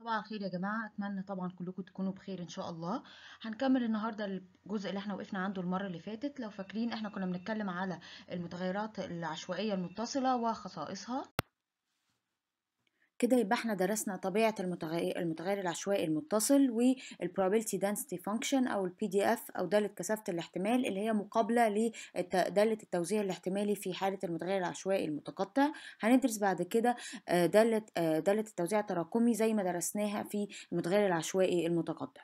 صباح الخير يا جماعة أتمنى طبعا كلكم تكونوا بخير إن شاء الله هنكمل النهاردة الجزء اللي احنا وقفنا عنده المرة اللي فاتت لو فاكرين احنا كنا بنتكلم على المتغيرات العشوائية المتصلة وخصائصها كده يبقى احنا درسنا طبيعة المتغير, العشوائي المتصل والبروبابيلتي density function او البي دي اف او دالة كثافة الاحتمال اللي هي مقابلة لدالة التوزيع الاحتمالي في حالة المتغير العشوائي المتقطع هندرس بعد كده آه، دالة آه، دالة التوزيع التراكمي زي ما درسناها في المتغير العشوائي المتقطع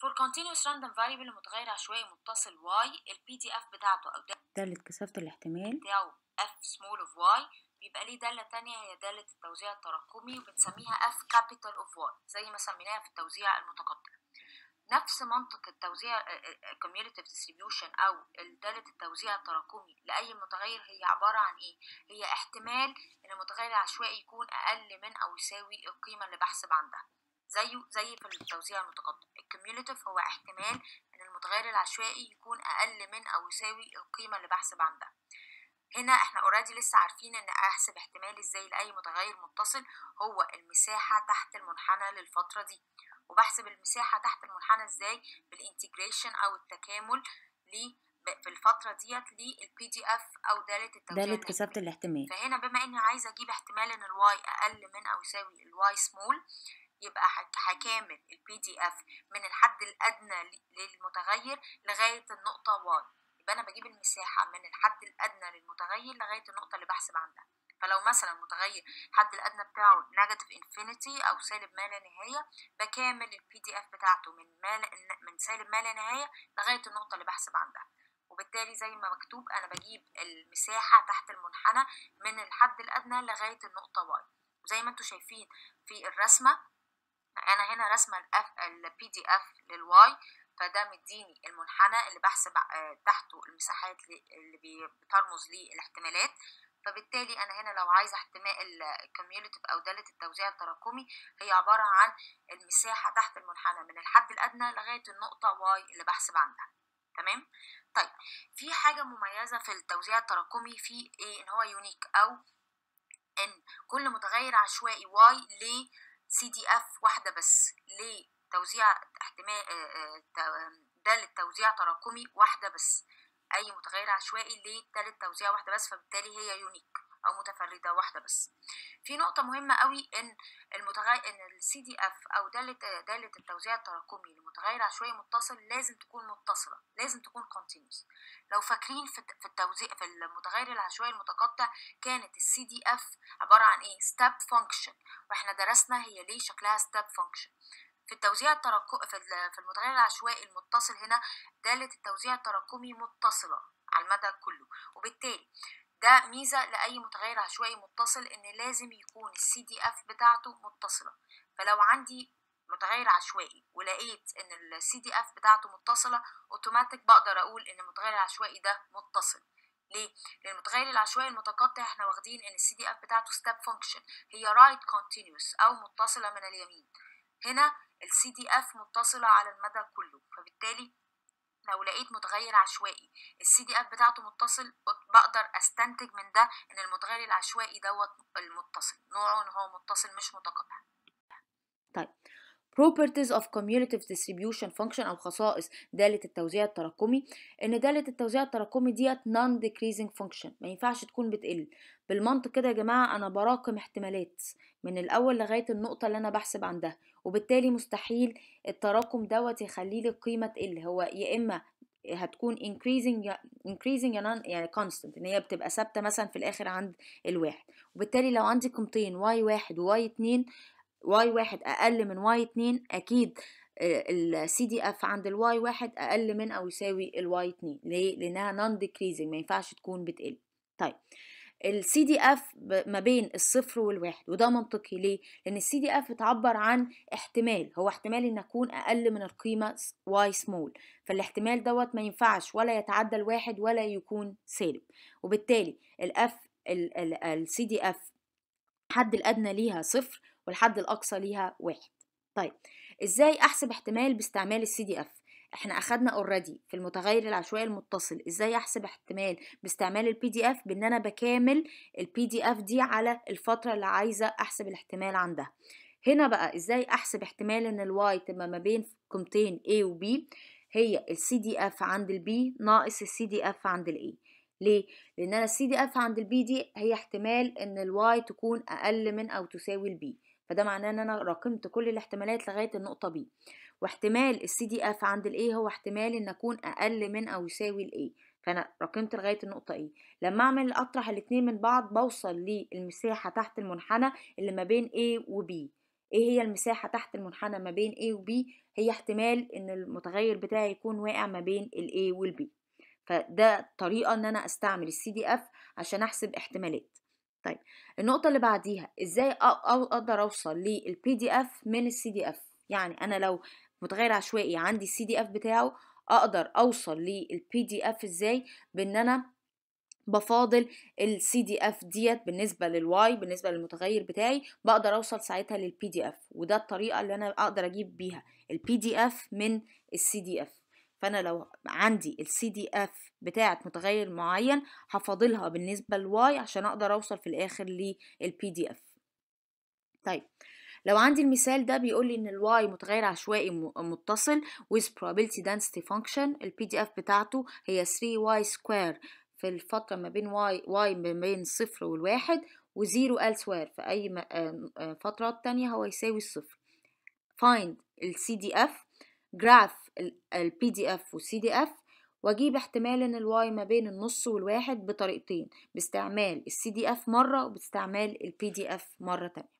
for continuous random variable متغير عشوائي متصل y البي دي اف بتاعته او دالة كثافة الاحتمال بتاعه f small of y بيبقى ليه دالة تانية هي دالة التوزيع التراكمي وبنسميها f capital of y زي ما سميناها في التوزيع المتقدم نفس منطق التوزيع آه، آه، آه، cumulative distribution او دالة التوزيع التراكمي لأي متغير هي عبارة عن ايه؟ هي احتمال ان المتغير العشوائي يكون أقل من أو يساوي القيمة اللي بحسب عندها زيه زي في التوزيع المتقدم الكميوليتيف هو احتمال ان المتغير العشوائي يكون اقل من او يساوي القيمه اللي بحسب عندها هنا احنا اوريدي لسه عارفين ان احسب احتمال ازاي لاي متغير متصل هو المساحه تحت المنحنى للفتره دي وبحسب المساحه تحت المنحنى ازاي بالانتجريشن او التكامل لي في الفتره ديت للبي دي اف او داله التوزيع داله كثافه الاحتمال فهنا بما اني عايزه اجيب احتمال ان الواي اقل من او يساوي الواي سمول يبقى هكامل البي دي اف من الحد الادنى للمتغير لغايه النقطه واي يبقى انا بجيب المساحه من الحد الادنى للمتغير لغايه النقطه اللي بحسب عندها فلو مثلا المتغير الحد الادنى بتاعه نيجاتيف انفينيتي او سالب ما لا نهايه بكامل البي دي اف بتاعته من ما من سالب ما لا نهايه لغايه النقطه اللي بحسب عندها وبالتالي زي ما مكتوب انا بجيب المساحه تحت المنحنى من الحد الادنى لغايه النقطه واي زي ما انتم شايفين في الرسمه انا هنا رسمه الاف البي دي اف للواي فده مديني المنحنى اللي بحسب تحته المساحات اللي بترمز لي الاحتمالات فبالتالي انا هنا لو عايزه احتمال الكوميوليتيف او داله التوزيع التراكمي هي عباره عن المساحه تحت المنحنى من الحد الادنى لغايه النقطه واي اللي بحسب عندها تمام طيب في حاجه مميزه في التوزيع التراكمي في ايه ان هو يونيك او ان كل متغير عشوائي واي ليه سي دي اف واحده بس لتوزيع احتمال ده آه، آه، للتوزيع تراكمي واحده بس اي متغير عشوائي لتالت توزيع واحده بس فبالتالي هي يونيك او متفرده واحده بس في نقطه مهمه قوي ان المتغير ان السي دي اف او داله داله التوزيع التراكمي لمتغير عشوائي متصل لازم تكون متصله لازم تكون كونتينوس لو فاكرين في التوزيع في المتغير العشوائي المتقطع كانت السي دي اف عباره عن ايه ستيب فانكشن واحنا درسنا هي ليه شكلها ستيب فانكشن في التوزيع التراكمي في المتغير العشوائي المتصل هنا داله التوزيع التراكمي متصله على المدى كله وبالتالي ده ميزة لأي متغير عشوائي متصل إن لازم يكون السي دي اف بتاعته متصلة فلو عندي متغير عشوائي ولقيت إن السي دي اف بتاعته متصلة أوتوماتيك بقدر أقول إن المتغير العشوائي ده متصل ليه؟ لأن المتغير العشوائي المتقطع احنا واخدين إن السي دي اف بتاعته ستيب فانكشن هي رايت right كونتينوس أو متصلة من اليمين هنا السي دي اف متصلة على المدى كله فبالتالي لو لقيت متغير عشوائي السي دي اف بتاعته متصل بقدر استنتج من ده ان المتغير العشوائي دوت المتصل نوعه ان هو متصل مش متقاطع طيب properties of commutative distribution function او خصائص داله التوزيع التراكمي ان داله التوزيع التراكمي ديت non decreasing function ما ينفعش تكون بتقل بالمنطق كده يا جماعة أنا براكم احتمالات من الأول لغاية النقطة اللي أنا بحسب عندها وبالتالي مستحيل التراكم دوت يخلي لي القيمة تقل هو يا إما هتكون increasing increasing يعني constant ان هي بتبقى ثابته مثلا في الاخر عند الواحد وبالتالي لو عندي قيمتين واي واحد وواي اتنين واي واحد اقل من واي اتنين اكيد آه، ال CDF عند ال y واحد اقل من او يساوي ال y اتنين ليه لانها non decreasing ما ينفعش تكون بتقل طيب السي دي اف ما بين الصفر والواحد وده منطقي ليه لان السي دي اف بتعبر عن احتمال هو احتمال ان اكون اقل من القيمه واي سمول فالاحتمال دوت ما ينفعش ولا يتعدى الواحد ولا يكون سالب وبالتالي الاف السي دي اف الحد الادنى ليها صفر والحد الاقصى ليها واحد طيب ازاي احسب احتمال باستعمال السي دي اف احنا اخدنا اوريدي في المتغير العشوائي المتصل ازاي احسب احتمال باستعمال البي دي اف بان انا بكامل البي دي اف دي على الفتره اللي عايزه احسب الاحتمال عندها هنا بقى ازاي احسب احتمال ان الواي تبقى ما بين قيمتين A و B هي السي دي اف عند البي ناقص السي دي اف عند الاي ليه؟ لأن أنا السي دي اف عند البي دي هي احتمال إن الواي تكون أقل من أو تساوي البي فده معناه إن أنا راكمت كل الاحتمالات لغاية النقطة بي واحتمال السي دي اف عند الايه هو احتمال ان اكون اقل من او يساوي الايه فانا رقمت لغايه النقطه ايه لما اعمل اطرح الاثنين من بعض بوصل للمساحه تحت المنحنى اللي ما بين ايه وبي ايه هي المساحه تحت المنحنى ما بين ايه وبي هي احتمال ان المتغير بتاعي يكون واقع ما بين الايه والبي فده طريقه ان انا استعمل السي دي اف عشان احسب احتمالات طيب النقطة اللي بعديها ازاي اقدر اوصل للبي دي اف من السي دي اف يعني انا لو متغير عشوائي عندي السي دي اف بتاعه اقدر اوصل للبي دي اف ازاي بان انا بفاضل السي دي اف ديت بالنسبه للواي بالنسبه للمتغير بتاعي بقدر اوصل ساعتها للبي دي اف وده الطريقه اللي انا اقدر اجيب بيها البي دي اف من السي دي اف فانا لو عندي السي دي اف بتاعه متغير معين هفاضلها بالنسبه للواي عشان اقدر اوصل في الاخر للبي دي اف طيب لو عندي المثال ده بيقول لي ان الواي متغير عشوائي متصل with probability density function البي دي اف بتاعته هي 3y square في الفترة ما بين y, y ما بين صفر والواحد وزيرو elsewhere في أي آه، آه، فترات تانية هو يساوي الصفر find ال CDF graph ال PDF وال CDF واجيب احتمال ان الواي ما بين النص والواحد بطريقتين باستعمال ال CDF مرة وباستعمال ال PDF مرة تانية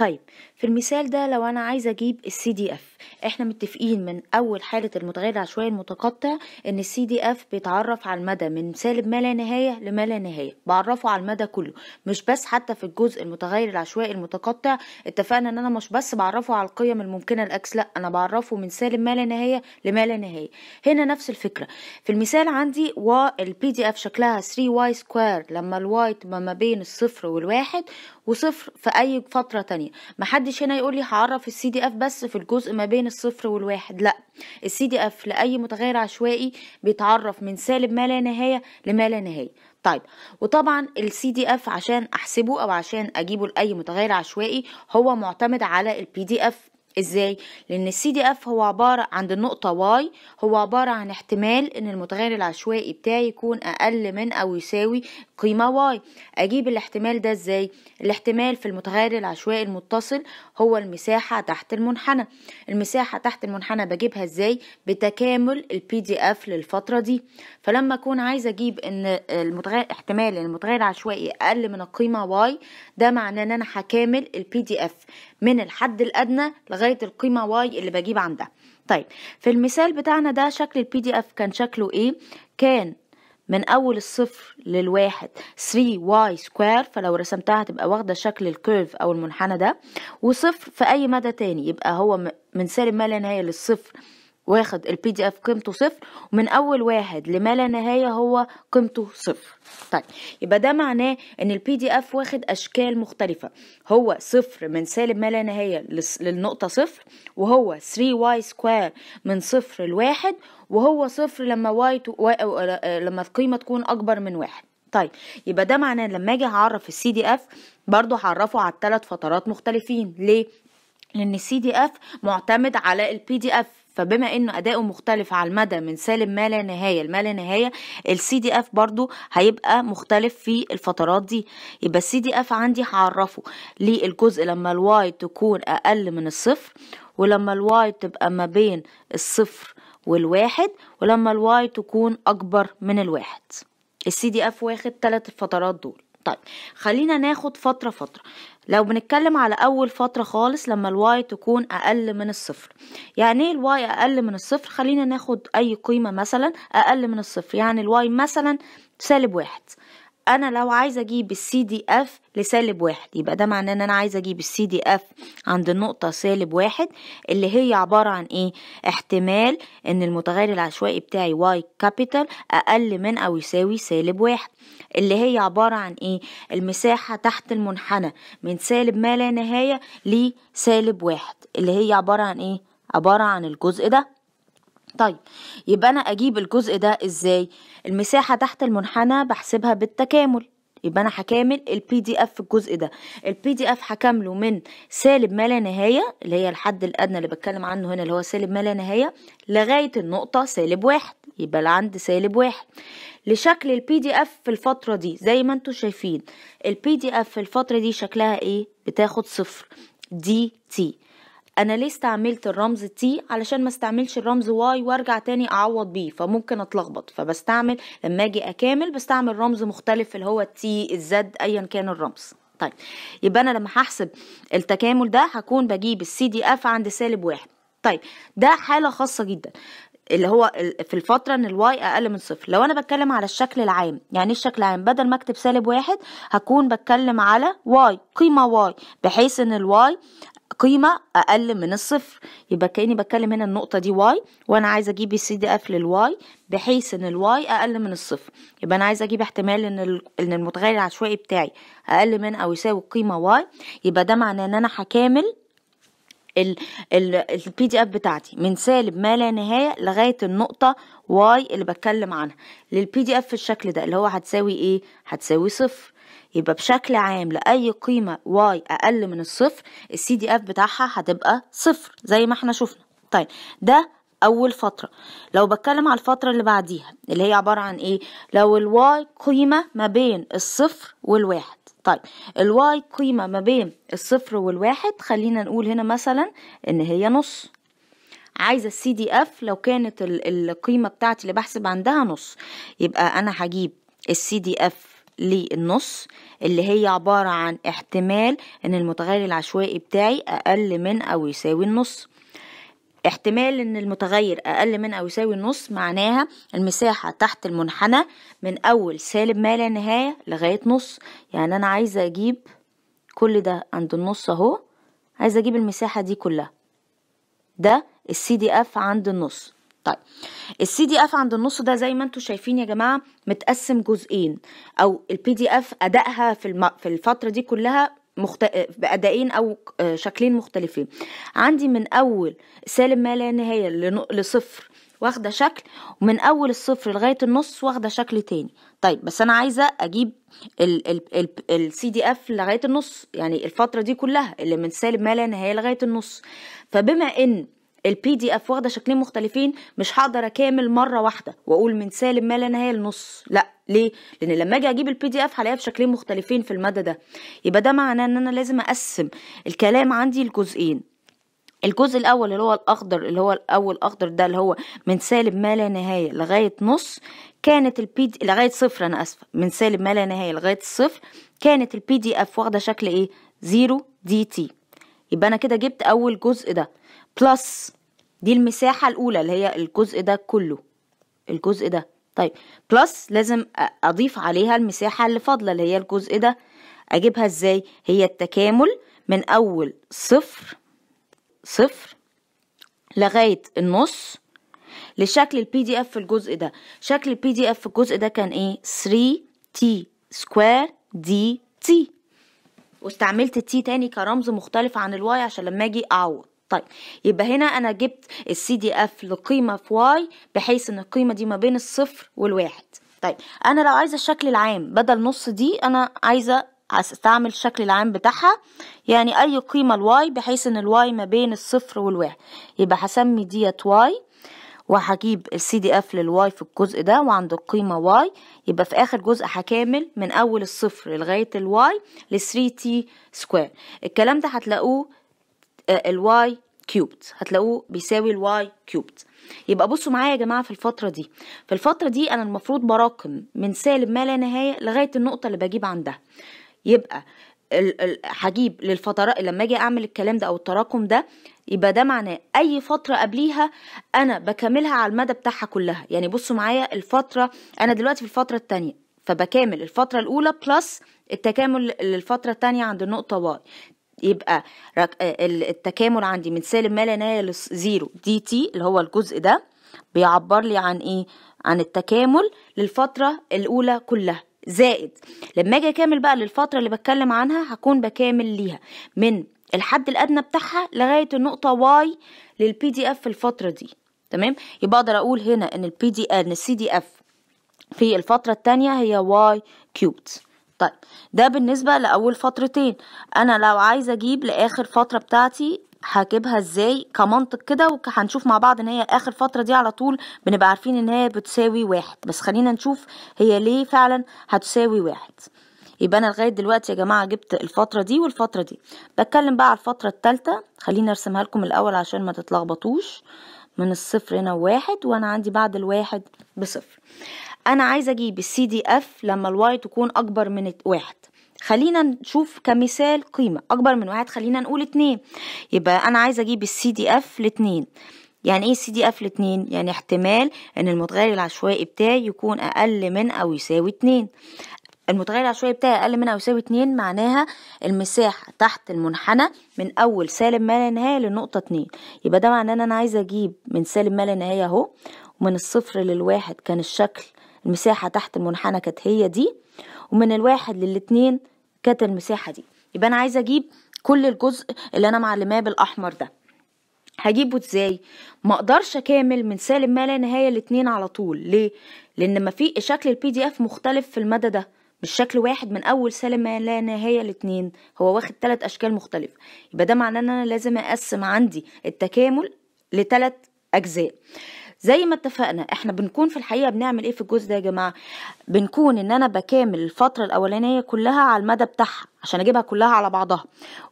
طيب في المثال ده لو انا عايزه اجيب السي دي اف احنا متفقين من اول حاله المتغير العشوائي المتقطع ان السي دي اف بيتعرف على المدى من سالب ما لا نهايه لما لا نهايه بعرفه على المدى كله مش بس حتى في الجزء المتغير العشوائي المتقطع اتفقنا ان انا مش بس بعرفه على القيم الممكنه الاكس لا انا بعرفه من سالب ما لا نهايه لما لا نهايه هنا نفس الفكره في المثال عندي والبي دي اف شكلها 3 واي سكوير لما الواي تبقى ما بين الصفر والواحد وصفر في اي فتره تانية محدش هنا يقولي هعرف السي دي اف بس في الجزء ما بين الصفر والواحد لا السي دي اف لاي متغير عشوائي بيتعرف من سالب ما لا نهايه لما لا نهايه طيب وطبعا السي دي اف عشان احسبه او عشان اجيبه لاي متغير عشوائي هو معتمد على البي دي اف ازاي لان السي دي اف هو عباره عند النقطه واي هو عباره عن احتمال ان المتغير العشوائي بتاعي يكون اقل من او يساوي قيمه واي اجيب الاحتمال ده ازاي الاحتمال في المتغير العشوائي المتصل هو المساحه تحت المنحنى المساحه تحت المنحنى بجيبها ازاي بتكامل البي دي اف للفتره دي فلما اكون عايزه اجيب ان المتغير احتمال ان المتغير العشوائي اقل من القيمه واي ده معناه ان انا هكامل البي دي اف من الحد الادنى لغايه لغايه القيمه واي اللي بجيب عندها طيب في المثال بتاعنا ده شكل البي دي اف كان شكله ايه كان من اول الصفر للواحد 3 y سكوير فلو رسمتها هتبقى واخده شكل الكيرف او المنحنى ده وصفر في اي مدى تاني يبقى هو من سالب ما لا نهايه للصفر واخد البي دي اف قيمته صفر ومن اول واحد لما لا نهايه هو قيمته صفر طيب يبقى ده معناه ان البي دي اف واخد اشكال مختلفه هو صفر من سالب ما لا نهايه للنقطه صفر وهو 3 واي سكوير من صفر لواحد وهو صفر لما واي آه، آه، لما القيمه تكون اكبر من واحد طيب يبقى ده معناه لما اجي هعرف السي دي اف برضو هعرفه على الثلاث فترات مختلفين ليه لان السي دي اف معتمد على البي دي اف فبما انه اداؤه مختلف على المدى من سالب ما لا نهايه لما لا نهايه السي دي اف برضو هيبقى مختلف في الفترات دي يبقى السي دي اف عندي هعرفه للجزء لما الواي تكون اقل من الصفر ولما الواي تبقى ما بين الصفر والواحد ولما الواي تكون اكبر من الواحد السي دي اف واخد تلات الفترات دول طيب خلينا ناخد فترة فترة لو بنتكلم على اول فتره خالص لما الواي تكون اقل من الصفر يعني ايه الواي اقل من الصفر خلينا ناخد اي قيمه مثلا اقل من الصفر يعني الواي مثلا سالب واحد انا لو عايزه اجيب السي دي اف لسالب واحد يبقى ده معناه ان انا عايزه اجيب السي دي اف عند النقطه سالب واحد اللي هي عباره عن ايه احتمال ان المتغير العشوائي بتاعي واي كابيتال اقل من او يساوي سالب واحد اللي هي عبارة عن ايه المساحة تحت المنحنى من سالب ما لا نهاية لسالب واحد اللي هي عبارة عن ايه عبارة عن الجزء ده طيب يبقى انا اجيب الجزء ده ازاي المساحة تحت المنحنى بحسبها بالتكامل يبقى انا هكامل البي دي اف في الجزء ده البي دي اف هكامله من سالب ما لا نهايه اللي هي الحد الادنى اللي بتكلم عنه هنا اللي هو سالب ما لا نهايه لغايه النقطه سالب واحد يبقى لعند سالب واحد لشكل البي دي اف في الفتره دي زي ما انتم شايفين البي دي اف في الفتره دي شكلها ايه بتاخد صفر دي تي انا ليه استعملت الرمز تي علشان ما استعملش الرمز واي وارجع تاني اعوض بيه فممكن اتلخبط فبستعمل لما اجي اكامل بستعمل رمز مختلف اللي هو التي الزد ايا كان الرمز طيب يبقى انا لما هحسب التكامل ده هكون بجيب السي دي اف عند سالب واحد طيب ده حالة خاصة جدا اللي هو في الفترة ان الواي اقل من صفر لو انا بتكلم على الشكل العام يعني ايه الشكل العام بدل ما اكتب سالب واحد هكون بتكلم على واي قيمة واي بحيث ان الواي القيمة أقل من الصفر يبقى كأني بتكلم هنا النقطة دي واي وأنا عايزة أجيب السي دي اف للواي بحيث إن الواي أقل من الصفر يبقى أنا عايزة أجيب احتمال إن إن المتغير العشوائي بتاعي أقل من أو يساوي القيمة واي يبقى ده معناه إن أنا هكامل البي دي اف بتاعتي من سالب ما لا نهايه لغايه النقطه واي اللي بتكلم عنها للبي دي اف في الشكل ده اللي هو هتساوي ايه هتساوي صفر يبقى بشكل عام لأي قيمة واي أقل من الصفر السي دي اف بتاعها هتبقى صفر زي ما احنا شفنا طيب ده أول فترة لو بتكلم على الفترة اللي بعديها اللي هي عبارة عن إيه لو الواي قيمة ما بين الصفر والواحد طيب الواي قيمة ما بين الصفر والواحد خلينا نقول هنا مثلا إن هي نص عايزة السي دي اف لو كانت القيمة بتاعتي اللي بحسب عندها نص يبقى أنا هجيب السي دي اف للنص اللي هي عبارة عن احتمال ان المتغير العشوائي بتاعي اقل من او يساوي النص احتمال ان المتغير اقل من او يساوي النص معناها المساحة تحت المنحنى من اول سالب ما لا نهاية لغاية نص يعني انا عايزة اجيب كل ده عند النص اهو عايزة اجيب المساحة دي كلها ده السي دي اف عند النص طيب السي دي اف عند النص ده زي ما انتم شايفين يا جماعه متقسم جزئين او البي دي اف ادائها في الم... في الفتره دي كلها مخت... بأدائين أو شكلين مختلفين عندي من أول سالب ما لا نهاية لن... لصفر واخدة شكل ومن أول الصفر لغاية النص واخدة شكل تاني طيب بس أنا عايزة أجيب السي دي اف لغاية النص يعني الفترة دي كلها اللي من سالب ما لا نهاية لغاية النص فبما إن البي دي اف واخده شكلين مختلفين مش هقدر اكامل مره واحده واقول من سالب ما لا نهايه لنص لا ليه لان لما اجي اجيب البي دي اف هلاقيها بشكلين مختلفين في المدى ده يبقى ده معناه ان انا لازم اقسم الكلام عندي لجزئين الجزء الاول اللي هو الاخضر اللي هو الاول اخضر ده اللي هو من سالب ما لا نهايه لغايه نص كانت البي دي لغايه صفر انا اسفه من سالب ما لا نهايه لغايه الصفر كانت البي دي اف واخده شكل ايه زيرو دي تي يبقى انا كده جبت اول جزء ده بلس دي المساحة الأولى اللي هي الجزء ده كله الجزء ده طيب بلس لازم أضيف عليها المساحة اللي فاضلة اللي هي الجزء ده أجيبها إزاي هي التكامل من أول صفر صفر لغاية النص لشكل البي دي اف في الجزء ده شكل البي دي اف في الجزء ده كان ايه 3 تي سكوير دي تي واستعملت التي تاني كرمز مختلف عن الواي عشان لما اجي اعوض طيب يبقى هنا انا جبت السي دي اف لقيمه في واي بحيث ان القيمه دي ما بين الصفر والواحد طيب انا لو عايزه الشكل العام بدل نص دي انا عايزه استعمل الشكل العام بتاعها يعني اي قيمه الواي بحيث ان الواي ما بين الصفر والواحد يبقى هسمي ديت واي وهجيب السي دي اف للواي في الجزء ده وعند القيمه واي يبقى في اخر جزء هكامل من اول الصفر لغايه الواي ل 3 تي سكوير الكلام ده هتلاقوه آه، الواي كيوبت هتلاقوه بيساوي الواي كيوبت يبقى بصوا معايا يا جماعه في الفتره دي في الفتره دي انا المفروض براكم من سالب ما لا نهايه لغايه النقطه اللي بجيب عندها يبقى هجيب للفترات لما اجي اعمل الكلام ده او التراكم ده يبقى ده معناه اي فتره قبليها انا بكملها على المدى بتاعها كلها يعني بصوا معايا الفتره انا دلوقتي في الفتره الثانيه فبكامل الفتره الاولى بلس التكامل للفتره الثانيه عند النقطه واي يبقى آه، التكامل عندي من سالب ما لا نهايه لزيرو دي تي اللي هو الجزء ده بيعبر لي عن ايه عن التكامل للفتره الاولى كلها زائد لما اجي اكمل بقى للفتره اللي بتكلم عنها هكون بكامل ليها من الحد الادنى بتاعها لغايه النقطه واي للبي دي اف في الفتره دي تمام يبقى اقدر اقول هنا ان البي دي آه، ان السي دي اف في الفتره الثانيه هي واي كيوت. طيب ده بالنسبة لأول فترتين أنا لو عايزة أجيب لآخر فترة بتاعتي هجيبها ازاي كمنطق كده وهنشوف مع بعض ان هي اخر فتره دي على طول بنبقى عارفين ان هي بتساوي واحد بس خلينا نشوف هي ليه فعلا هتساوي واحد يبقى انا لغايه دلوقتي يا جماعه جبت الفتره دي والفتره دي بتكلم بقى على الفتره الثالثه خليني ارسمها لكم الاول عشان ما تتلخبطوش من الصفر هنا واحد وانا عندي بعد الواحد بصفر انا عايز اجيب السي دي اف لما الواي تكون اكبر من واحد خلينا نشوف كمثال قيمة أكبر من واحد خلينا نقول اتنين يبقى أنا عايز أجيب السي دي أف لاتنين يعني ايه سي دي اف لاتنين يعني احتمال ان المتغير العشوائي بتاعي يكون اقل من او يساوي اتنين المتغير العشوائي بتاعي اقل من او يساوي اتنين معناها المساحة تحت المنحنى من اول سالب ما لا نهاية للنقطة اتنين يبقى ده معناه ان انا عايزة اجيب من سالب ما لا نهاية اهو ومن الصفر للواحد كان الشكل المساحة تحت المنحنى كانت هي دي ومن الواحد للاتنين كانت المساحة دي يبقى أنا عايزة أجيب كل الجزء اللي أنا معلماه بالأحمر ده هجيبه ازاي ما اقدرش اكامل من سالب ما لا نهايه الاتنين على طول ليه لان ما في شكل البي دي اف مختلف في المدى ده مش شكل واحد من اول سالب ما لا نهايه لاتنين هو واخد ثلاث اشكال مختلفه يبقى ده معناه ان انا لازم اقسم عندي التكامل لثلاث اجزاء زي ما اتفقنا احنا بنكون في الحقيقه بنعمل ايه في الجزء ده يا جماعه بنكون ان انا بكامل الفتره الاولانيه كلها على المدى بتاعها عشان اجيبها كلها على بعضها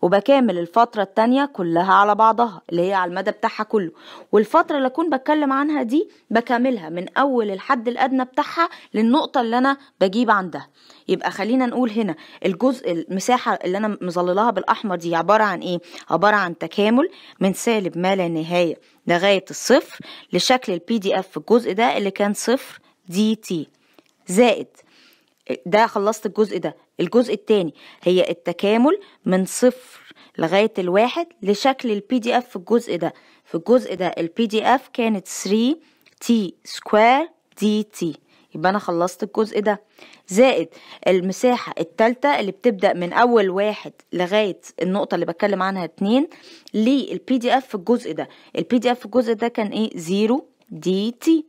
وبكامل الفتره التانية كلها على بعضها اللي هي على المدى بتاعها كله والفتره اللي اكون بتكلم عنها دي بكاملها من اول الحد الادنى بتاعها للنقطه اللي انا بجيب عندها يبقى خلينا نقول هنا الجزء المساحه اللي انا مظللها بالاحمر دي عباره عن ايه عباره عن تكامل من سالب ما لا نهايه لغاية الصفر لشكل البي دي اف في الجزء ده اللي كان صفر دي تي زائد ده خلصت الجزء ده الجزء التاني هي التكامل من صفر لغاية الواحد لشكل البي دي اف في الجزء ده في الجزء ده البي دي اف كانت 3 تي سكوير دي تي يبقى انا خلصت الجزء ده زائد المساحة التالتة اللي بتبدأ من اول واحد لغاية النقطة اللي بتكلم عنها اتنين للبي دي اف في الجزء ده البي دي اف في الجزء ده كان ايه زيرو دي تي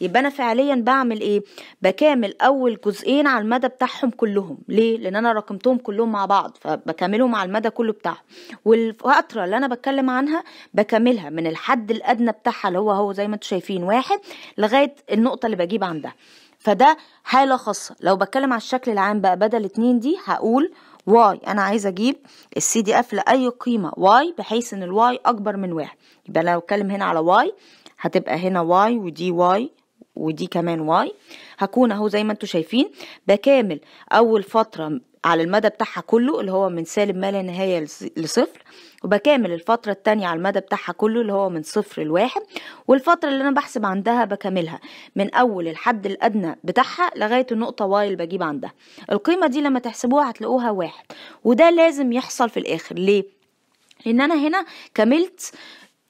يبقى انا فعليا بعمل ايه بكامل اول جزئين على المدى بتاعهم كلهم ليه لان انا رقمتهم كلهم مع بعض فبكملهم على المدى كله بتاعهم والفتره اللي انا بتكلم عنها بكملها من الحد الادنى بتاعها اللي هو هو زي ما انتم شايفين واحد لغايه النقطه اللي بجيب عندها فده حاله خاصه لو بتكلم على الشكل العام بقى بدل اتنين دي هقول واي انا عايزه اجيب السي دي اف لاي قيمه واي بحيث ان الواي اكبر من واحد يبقى لو اتكلم هنا على واي هتبقى هنا واي ودي واي ودي كمان واي هكون اهو زي ما انتم شايفين بكامل اول فتره على المدى بتاعها كله اللي هو من سالب ما لا نهاية لصفر وبكامل الفترة الثانيه على المدى بتاعها كله اللي هو من صفر لواحد والفترة اللي أنا بحسب عندها بكاملها من أول الحد الأدنى بتاعها لغاية النقطة واي اللي بجيب عندها القيمة دي لما تحسبوها هتلاقوها واحد وده لازم يحصل في الآخر ليه؟ لأن أنا هنا كملت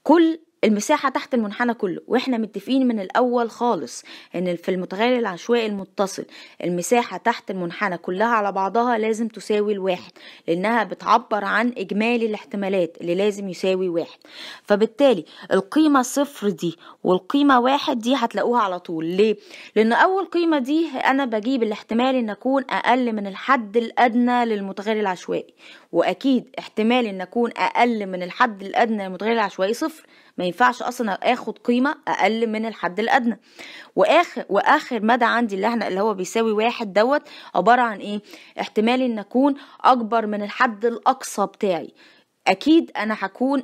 كل المساحة تحت المنحنى كله واحنا متفقين من الأول خالص إن في المتغير العشوائي المتصل المساحة تحت المنحنى كلها على بعضها لازم تساوي الواحد لأنها بتعبر عن إجمالي الاحتمالات اللي لازم يساوي واحد فبالتالي القيمة صفر دي والقيمة واحد دي هتلاقوها على طول ليه؟ لأن أول قيمة دي أنا بجيب الاحتمال إن أكون أقل من الحد الأدنى للمتغير العشوائي واكيد احتمال ان اكون اقل من الحد الادنى للمتغير العشوائي صفر ما ينفعش اصلا اخد قيمه اقل من الحد الادنى واخر واخر مدى عندي اللي احنا اللي هو بيساوي واحد دوت عباره عن ايه احتمال ان اكون اكبر من الحد الاقصى بتاعي اكيد انا هكون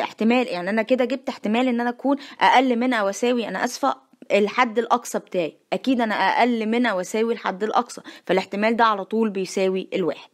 احتمال يعني انا كده جبت احتمال ان انا اكون اقل من او اساوي انا اسفه الحد الاقصى بتاعي اكيد انا اقل من او اساوي الحد الاقصى فالاحتمال ده على طول بيساوي الواحد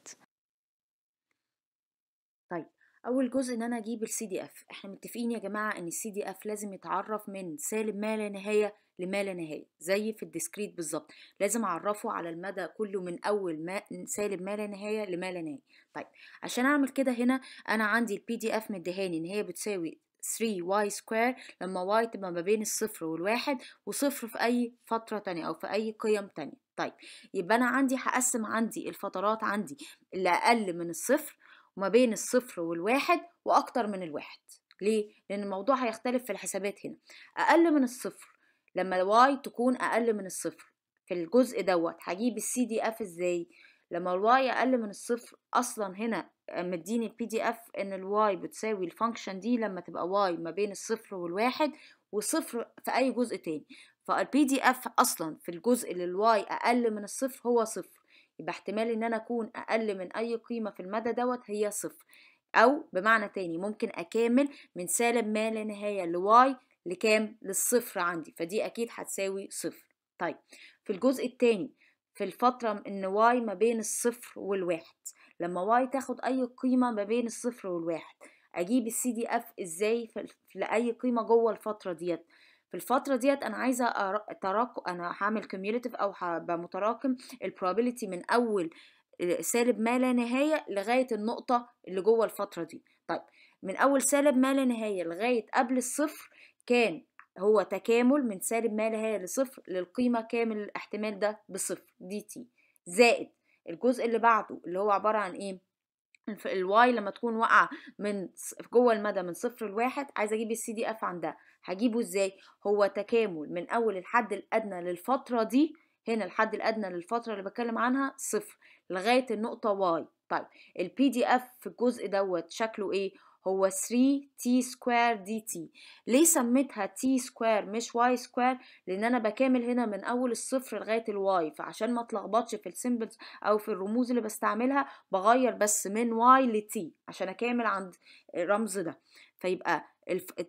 اول جزء ان انا اجيب السي دي اف احنا متفقين يا جماعه ان السي دي اف لازم يتعرف من سالب ما لا نهايه لما لا نهايه زي في الديسكريت بالظبط لازم اعرفه على المدى كله من اول ما سالب ما لا نهايه لما لا نهايه طيب عشان اعمل كده هنا انا عندي البي دي اف مديهاني ان هي بتساوي 3y سكوير لما y تبقى ما بين الصفر والواحد وصفر في أي فترة تانية أو في أي قيم تانية طيب يبقى أنا عندي هقسم عندي الفترات عندي اللي أقل من الصفر وما بين الصفر والواحد وأكتر من الواحد ليه؟ لأن الموضوع هيختلف في الحسابات هنا أقل من الصفر لما الواي تكون أقل من الصفر في الجزء دوت هجيب السي دي اف ازاي لما الواي اقل من الصفر اصلا هنا مديني البي دي اف ان الواي بتساوي الفانكشن دي لما تبقى واي ما بين الصفر والواحد وصفر في اي جزء تاني فالبي دي اف اصلا في الجزء اللي الواي اقل من الصفر هو صفر يبقى احتمال ان انا اكون اقل من اي قيمه في المدى دوت هي صفر او بمعنى تاني ممكن اكامل من سالب ما لا نهايه لواي لكام للصفر عندي فدي اكيد هتساوي صفر طيب في الجزء التاني في الفتره ان واي ما بين الصفر والواحد لما واي تاخد اي قيمه ما بين الصفر والواحد اجيب السي دي اف ازاي لاي قيمه جوه الفتره ديت في الفتره ديت انا عايزه تراكم انا هعمل كوميوليتيف او هبقى متراكم البروبابيلتي من اول سالب ما لا نهايه لغايه النقطه اللي جوه الفتره دي طيب من اول سالب ما لا نهايه لغايه قبل الصفر كان هو تكامل من سالب ما لا نهايه لصفر للقيمه كامل الاحتمال ده بصفر دي تي زائد الجزء اللي بعده اللي هو عباره عن ايه الواي لما تكون واقعه من جوه المدى من صفر لواحد عايزه اجيب السي دي اف عندها هجيبه ازاي هو تكامل من اول الحد الادنى للفتره دي هنا الحد الادنى للفتره اللي بتكلم عنها صفر لغايه النقطه واي طيب البي دي اف في الجزء دوت شكله ايه هو 3 تي سكوير دي تي ليه سميتها تي سكوير مش واي سكوير لان انا بكامل هنا من اول الصفر لغايه الواي فعشان ما اتلخبطش في السيمبلز او في الرموز اللي بستعملها بغير بس من واي لتي عشان اكامل عند الرمز ده فيبقى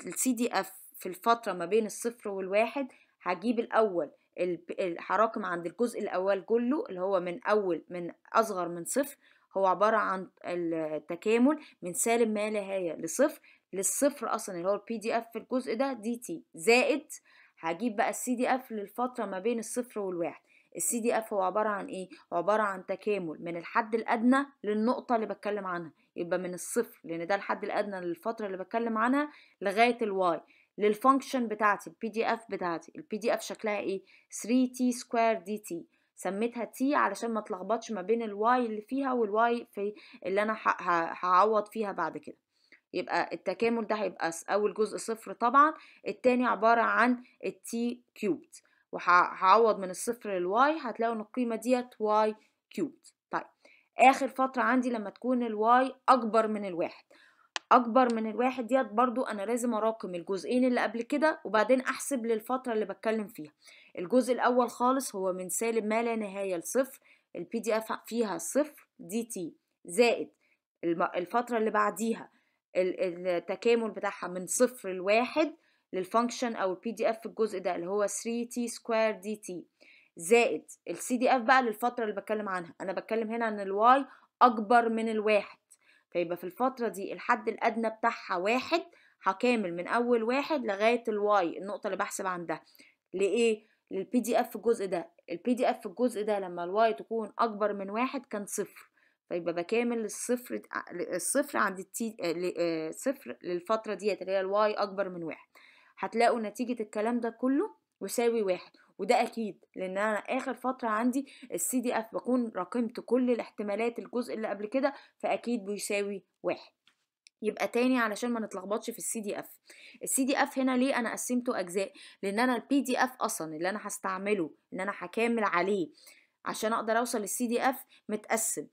السي دي اف في الفترة ما بين الصفر والواحد هجيب الأول هراكم عند الجزء الأول كله اللي هو من أول من أصغر من صفر هو عبارة عن التكامل من سالب ما نهاية لصفر للصفر أصلا اللي هو البي دي اف في الجزء ده دي تي زائد هجيب بقى السي دي اف للفترة ما بين الصفر والواحد السي دي اف هو عبارة عن ايه؟ هو عبارة عن تكامل من الحد الأدنى للنقطة اللي بتكلم عنها يبقى من الصفر لأن ده الحد الأدنى للفترة اللي بتكلم عنها لغاية الواي للفانكشن بتاعتي البي دي اف بتاعتي البي دي اف شكلها ايه 3 تي سكوير دي تي سميتها تي علشان ما تلخبطش ما بين الواي اللي فيها والواي في اللي انا هعوض فيها بعد كده يبقى التكامل ده هيبقى اول جزء صفر طبعا التاني عبارة عن التي كيوبد وهعوض من الصفر للواي هتلاقوا ان القيمة ديت واي كيوبد طيب اخر فترة عندي لما تكون الواي اكبر من الواحد اكبر من الواحد ديت برضو انا لازم اراقم الجزئين اللي قبل كده وبعدين احسب للفتره اللي بتكلم فيها الجزء الاول خالص هو من سالب ما لا نهايه لصفر البي دي اف فيها صفر دي تي زائد الفتره اللي بعديها التكامل بتاعها من صفر لواحد للفانكشن او البي دي اف في الجزء ده اللي هو 3 تي سكوير دي تي زائد السي دي اف بقى للفتره اللي بتكلم عنها انا بتكلم هنا ان الواي اكبر من الواحد فيبقى في الفترة دي الحد الأدنى بتاعها واحد هكامل من أول واحد لغاية الواي النقطة اللي بحسب عندها لإيه؟ للبي دي اف الجزء ده البي دي اف الجزء ده لما الواي تكون أكبر من واحد كان صفر فيبقى بكامل الصفر الصفر عند التي آه، صفر للفترة ديت اللي هي الواي أكبر من واحد هتلاقوا نتيجة الكلام ده كله يساوي واحد وده اكيد لان انا اخر فتره عندي السي دي اف بكون رقمت كل الاحتمالات الجزء اللي قبل كده فاكيد بيساوي واحد يبقى تاني علشان ما نتلخبطش في السي دي اف السي دي اف هنا ليه انا قسمته اجزاء لان انا البي دي اف اصلا اللي انا هستعمله ان انا هكامل عليه عشان اقدر اوصل للسي دي اف متقسم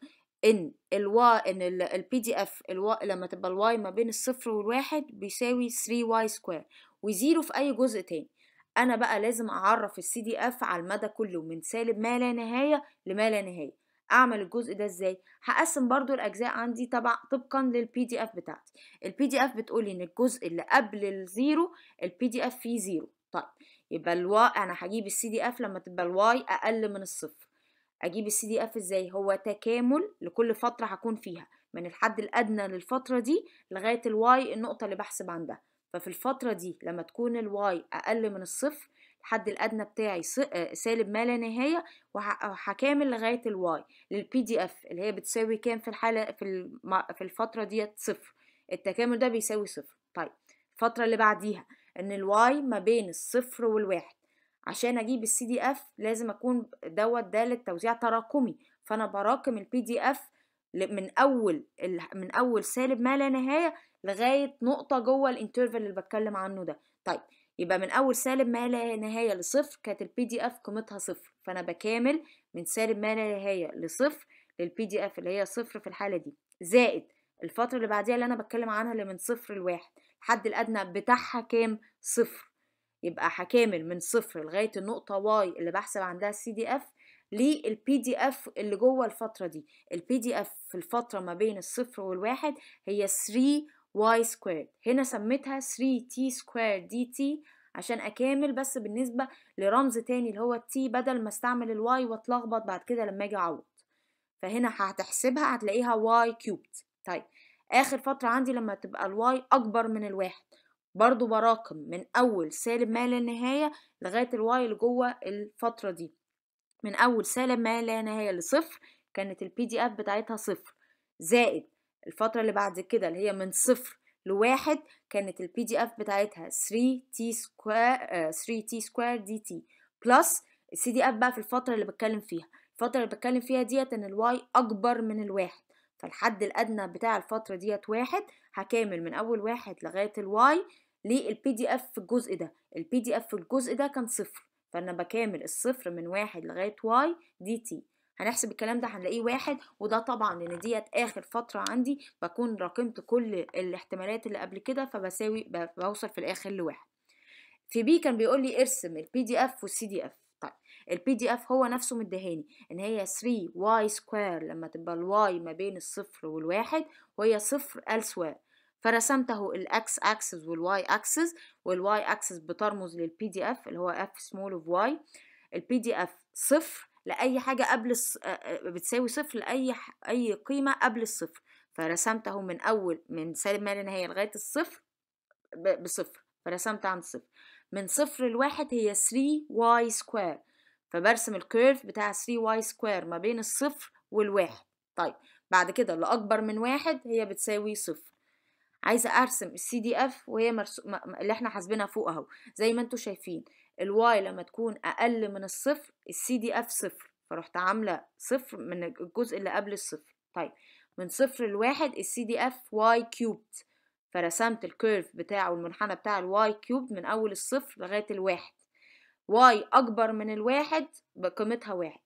ان الوا ان البي دي اف لما تبقى الواي ما بين الصفر والواحد بيساوي 3 واي سكوير وزيرو في اي جزء تاني انا بقى لازم اعرف السي دي اف على المدى كله من سالب ما لا نهايه لما لا نهايه اعمل الجزء ده ازاي هقسم برضو الاجزاء عندي طبعا طبقا للبي دي اف بتاعتي البي دي اف بتقولي ان الجزء اللي قبل الزيرو البي دي اف فيه زيرو طيب يبقى الوا انا هجيب السي دي اف لما تبقى الواي اقل من الصفر اجيب السي دي اف ازاي هو تكامل لكل فتره هكون فيها من الحد الادنى للفتره دي لغايه الواي النقطه اللي بحسب عندها ففي الفترة دي لما تكون الواي أقل من الصفر الحد الأدنى بتاعي آه، سالب ما لا نهاية وهكامل لغاية الواي للبي دي اف اللي هي بتساوي كام في الحالة في, في الفترة ديت صفر التكامل ده بيساوي صفر طيب الفترة اللي بعديها إن الواي ما بين الصفر والواحد عشان أجيب السي دي اف لازم أكون دوت ده للتوزيع تراكمي فأنا براكم البي دي اف من اول من اول سالب ما لا نهايه لغايه نقطه جوه الانترفال اللي بتكلم عنه ده طيب يبقى من اول سالب ما لا نهايه لصفر كانت البي دي اف قيمتها صفر فانا بكامل من سالب ما لا نهايه لصفر للبي دي اف اللي هي صفر في الحاله دي زائد الفتره اللي بعديها اللي انا بتكلم عنها اللي من صفر لواحد الحد الادنى بتاعها كام صفر يبقى هكامل من صفر لغايه النقطه واي اللي بحسب عندها السي دي اف للبي دي اف اللي جوه الفتره دي البي دي اف في الفتره ما بين الصفر والواحد هي 3 واي سكوير هنا سميتها 3 تي سكوير دي تي عشان اكامل بس بالنسبه لرمز تاني اللي هو التي بدل ما استعمل الواي واتلخبط بعد كده لما اجي اعوض فهنا هتحسبها هتلاقيها واي كيوبت طيب اخر فتره عندي لما تبقى الواي اكبر من الواحد برضو براكم من اول سالب ما للنهايه لغايه الواي اللي جوه الفتره دي من اول سالب ما لا نهايه لصفر كانت البي دي اف بتاعتها صفر زائد الفتره اللي بعد كده اللي هي من صفر لواحد كانت البي دي اف بتاعتها 3 تي سكوير 3 تي سكوير دي تي بلس السي دي اف بقى في الفتره اللي بتكلم فيها الفتره اللي بتكلم فيها ديت ان الواي اكبر من الواحد فالحد الادنى بتاع الفتره ديت واحد هكامل من اول واحد لغايه الواي للبي دي اف في الجزء ده البي دي اف في الجزء ده كان صفر فأنا بكامل الصفر من واحد لغاية واي دي تي هنحسب الكلام ده هنلاقيه واحد وده طبعا لان ديت اخر فتره عندي بكون راكمت كل الاحتمالات اللي قبل كده فبساوي بوصل في الاخر لواحد في بي كان بيقول لي ارسم البي دي اف والسي دي اف طيب البي دي اف هو نفسه مدهاني ان هي 3 واي سكوير لما تبقى الواي ما بين الصفر والواحد وهي صفر ال سكوير فرسمت اهو الاكس اكسس والواي اكسس والواي اكسس بترمز للبي دي اف اللي هو اف سمول اوف واي البي دي اف صفر لاي حاجه قبل الص... بتساوي صفر لاي اي قيمه قبل الصفر فرسمت اهو من اول من سالب ما لا نهايه لغايه الصفر ب... بصفر فرسمت عند صفر من صفر لواحد هي 3y سكوير فبرسم الكيرف بتاع 3y سكوير ما بين الصفر والواحد طيب بعد كده اللي اكبر من واحد هي بتساوي صفر عايزه ارسم السي دي اف وهي مرسو... اللي احنا حاسبينها فوق اهو زي ما انتم شايفين الواي لما تكون اقل من الصفر السي دي اف صفر فروحت عامله صفر من الجزء اللي قبل الصفر طيب من صفر لواحد السي دي اف واي كيوبد فرسمت الكيرف بتاعه المنحنى بتاع الواي كيوب من اول الصفر لغايه الواحد واي اكبر من الواحد بقيمتها واحد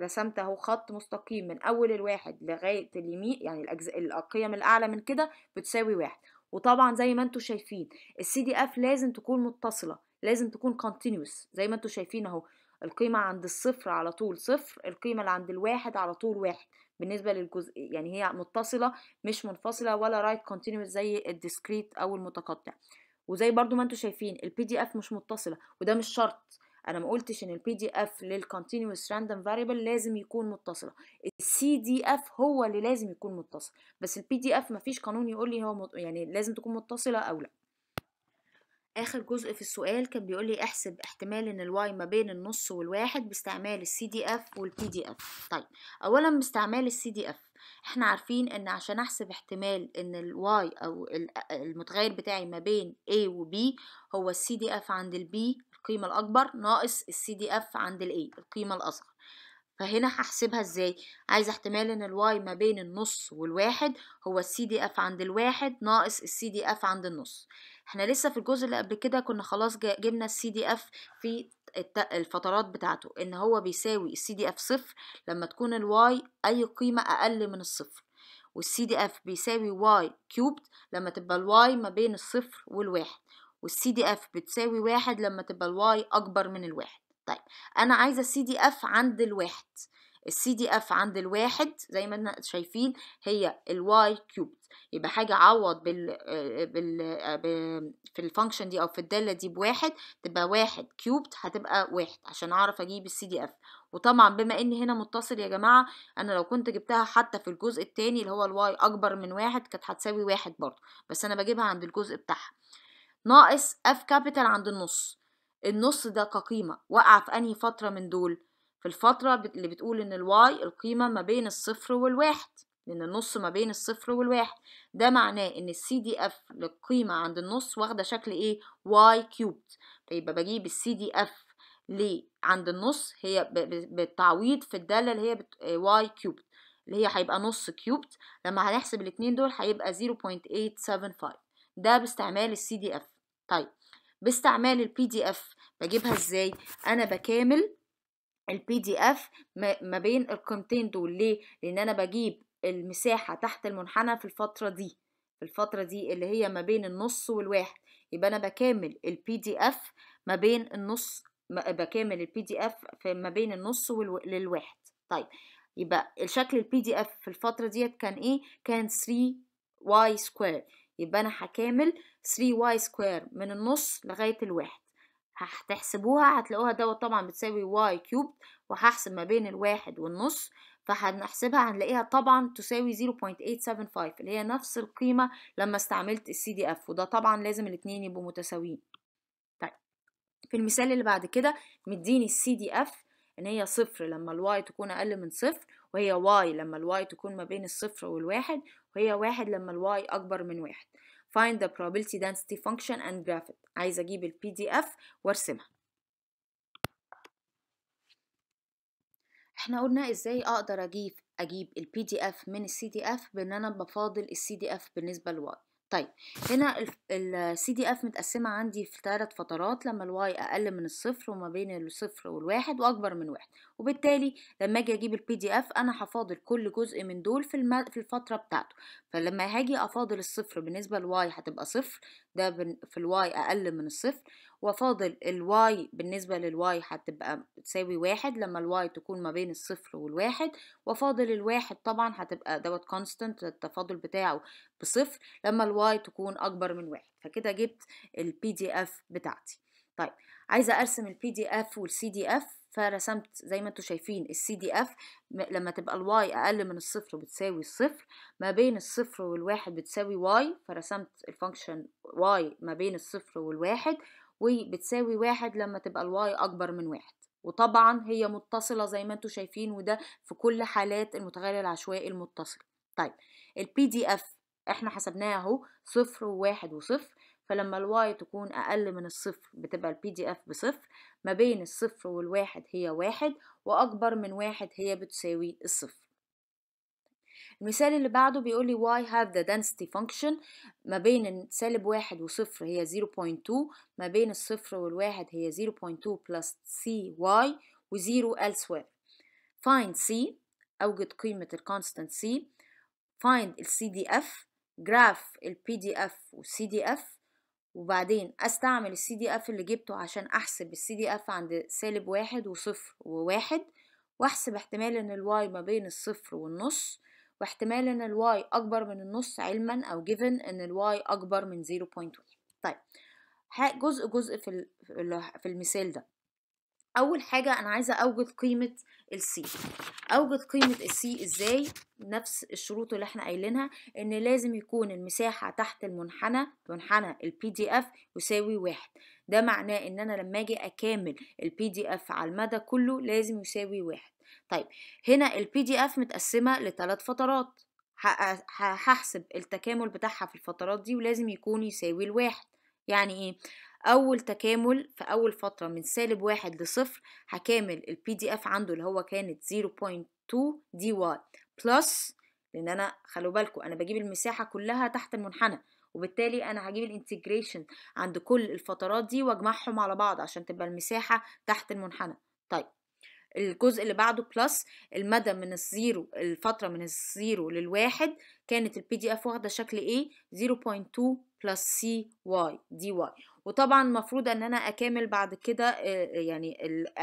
رسمت اهو خط مستقيم من اول الواحد لغايه اليمين يعني الأجزاء القيم الاعلى من كده بتساوي واحد وطبعا زي ما انتم شايفين السي دي اف لازم تكون متصله لازم تكون كونتينوس زي ما انتم شايفين اهو القيمه عند الصفر على طول صفر القيمه اللي عند الواحد على طول واحد بالنسبه للجزء يعني هي متصله مش منفصله ولا رايت كونتينوس زي الديسكريت او المتقطع وزي برضو ما انتم شايفين البي دي اف مش متصله وده مش شرط انا ما قلتش ان البي دي اف للكونتينوس راندوم فاريبل لازم يكون متصله السي دي اف هو اللي لازم يكون متصل بس البي دي اف مفيش قانون يقول لي هو مط... يعني لازم تكون متصله او لا اخر جزء في السؤال كان بيقول لي احسب احتمال ان الواي ما بين النص والواحد باستعمال السي دي اف والبي دي اف طيب اولا باستعمال السي دي اف احنا عارفين ان عشان احسب احتمال ان الواي او المتغير بتاعي ما بين A و B هو السي دي اف عند البي القيمة الأكبر ناقص السي دي اف عند A القيمة الأصغر فهنا هحسبها ازاي عايز احتمال ان الواي ما بين النص والواحد هو السي دي اف عند الواحد ناقص السي دي اف عند النص احنا لسه في الجزء اللي قبل كده كنا خلاص جبنا السي دي اف في الفترات بتاعته ان هو بيساوي السي دي اف صفر لما تكون الواي اي قيمة اقل من الصفر والسي دي اف بيساوي واي كيوبد لما تبقى الواي ما بين الصفر والواحد والسي دي اف بتساوي واحد لما تبقى الواي اكبر من الواحد طيب انا عايزه السي دي اف عند الواحد السي دي اف عند الواحد زي ما احنا شايفين هي الواي كيوب يبقى حاجه عوض بال, آه، بال... آه، في الفانكشن دي او في الداله دي بواحد تبقى واحد كيوب هتبقى واحد عشان اعرف اجيب السي دي اف وطبعا بما ان هنا متصل يا جماعه انا لو كنت جبتها حتى في الجزء التاني اللي هو الواي اكبر من واحد كانت هتساوي واحد برضه بس انا بجيبها عند الجزء بتاعها ناقص اف كابيتال عند النص النص ده كقيمة وقع في أنهي فترة من دول في الفترة اللي بتقول إن الواي القيمة ما بين الصفر والواحد لأن النص ما بين الصفر والواحد ده معناه إن السي دي اف للقيمة عند النص واخدة شكل إيه واي كيوبد فيبقى بجيب السي دي اف ليه عند النص هي بالتعويض في الدالة اللي هي واي كيوبد اللي هي هيبقى نص كيوبد لما هنحسب الاتنين دول هيبقى 0.875 ده باستعمال السي دي اف طيب باستعمال البي دي اف بجيبها ازاي انا بكامل البي دي اف ما بين القيمتين دول ليه لان انا بجيب المساحه تحت المنحنى في الفتره دي في الفتره دي اللي هي ما بين النص والواحد يبقى انا بكامل البي دي اف ما بين النص بكامل البي دي اف ما بين النص للواحد طيب يبقى الشكل البي دي اف في الفتره ديت كان ايه كان 3 واي سكوير يبقى انا هكامل 3y سكوير من النص لغاية الواحد هتحسبوها هتلاقوها دوت طبعا بتساوي y كيوب وهحسب ما بين الواحد والنص فهنحسبها هنلاقيها طبعا تساوي 0.875 اللي هي نفس القيمة لما استعملت السي دي اف وده طبعا لازم الاتنين يبقوا متساويين طيب في المثال اللي بعد كده مديني السي دي اف ان هي صفر لما الواي تكون اقل من صفر وهي واي لما الواي تكون ما بين الصفر والواحد وهي واحد لما الواي أكبر من واحد find the probability density function and graph it عايز أجيب ال PDF وارسمها احنا قلنا ازاي اقدر اجيب اجيب ال PDF من ال CDF بان انا بفاضل ال CDF بالنسبة بالنسبه لواي طيب هنا السي دي اف متقسمة عندي في ثلاث فترات لما الواي اقل من الصفر وما بين الصفر والواحد واكبر من واحد وبالتالي لما اجي اجيب البي دي اف انا هفاضل كل جزء من دول في, في الفترة بتاعته فلما هاجي افاضل الصفر بالنسبة لواي هتبقى صفر ده في الواي اقل من الصفر وفاضل الواي بالنسبة للواي هتبقى تساوي واحد لما الواي تكون ما بين الصفر والواحد وفاضل الواحد طبعا هتبقى دوت كونستنت التفاضل بتاعه بصفر لما الواي تكون اكبر من واحد فكده جبت البي دي اف بتاعتي طيب عايزه ارسم البي دي اف والسي دي اف فرسمت زي ما انتم شايفين السي دي اف لما تبقى الواي اقل من الصفر بتساوي الصفر ما بين الصفر والواحد بتساوي واي فرسمت الفانكشن واي ما بين الصفر والواحد وبتساوي واحد لما تبقى الواي اكبر من واحد وطبعا هي متصله زي ما انتم شايفين وده في كل حالات المتغير العشوائي المتصل طيب البي دي اف احنا حسبناه اهو صفر وواحد وصفر فلما الواي تكون أقل من الصفر بتبقى البي دي اف بصفر ما بين الصفر والواحد هي واحد وأكبر من واحد هي بتساوي الصفر المثال اللي بعده بيقول لي y have the density function ما بين سالب واحد وصفر هي 0.2 ما بين الصفر والواحد هي 0.2 plus cy 0 elsewhere find c أوجد قيمة constant c find ال cdf graph ال pdf cdf وبعدين استعمل السي دي اف اللي جبته عشان احسب السي دي اف عند سالب واحد وصفر وواحد واحسب احتمال ان الواي ما بين الصفر والنص واحتمال ان الواي اكبر من النص علما او جيفن ان الواي اكبر من 0.1 طيب جزء جزء في في المثال ده اول حاجه انا عايزه اوجد قيمه السي اوجد قيمه السي ازاي نفس الشروط اللي احنا قايلينها ان لازم يكون المساحه تحت المنحنى منحنى البي دي اف يساوي واحد ده معناه ان انا لما اجي اكامل البي دي اف على المدى كله لازم يساوي واحد طيب هنا البي دي اف متقسمه لثلاث فترات هحسب التكامل بتاعها في الفترات دي ولازم يكون يساوي الواحد يعني ايه أول تكامل في أول فترة من سالب واحد لصفر هكامل البي دي اف عنده اللي هو كانت 0.2 دي واي بلس لأن أنا خلوا بالكم أنا بجيب المساحة كلها تحت المنحنى وبالتالي انا هجيب الانتجريشن عند كل الفترات دي واجمعهم على بعض عشان تبقى المساحه تحت المنحنى طيب الجزء اللي بعده بلس المدى من الزيرو الفترة من الزيرو للواحد كانت البي دي اف واخدة شكل ايه 0.2 بلس سي واي دي واي وطبعا المفروض ان انا اكامل بعد كده يعني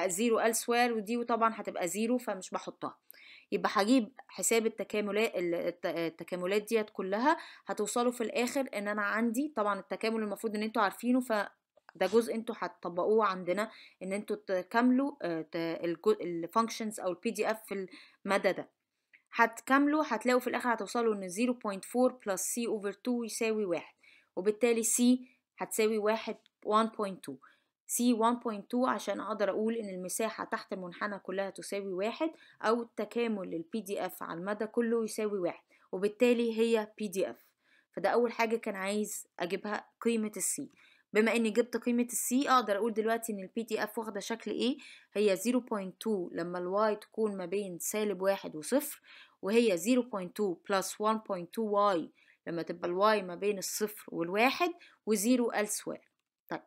زيرو elsewhere ودي وطبعا هتبقى زيرو فمش بحطها يبقى هجيب حساب التكاملات التكاملات ديت كلها هتوصلوا في الاخر ان انا عندي طبعا التكامل المفروض ان انتوا عارفينه ف ده جزء انتوا هتطبقوه عندنا ان انتوا تكملوا الفانكشنز او البي دي اف في المدى ده هتكملوا هتلاقوا في الاخر هتوصلوا ان 0.4 بلس سي اوفر 2 يساوي واحد وبالتالي سي هتساوي واحد 1.2 سي 1.2 عشان اقدر اقول ان المساحة تحت المنحنى كلها تساوي واحد او التكامل للبي دي اف على المدى كله يساوي واحد وبالتالي هي بي دي اف فده اول حاجة كان عايز اجيبها قيمة السي بما اني جبت قيمة السي اقدر اقول دلوقتي ان البي دي اف واخدة شكل ايه هي 0.2 لما الواي تكون ما بين سالب واحد وصفر وهي 0.2 بلس 1.2 واي لما تبقى الواي ما بين الصفر والواحد وزيرو elsewhere طيب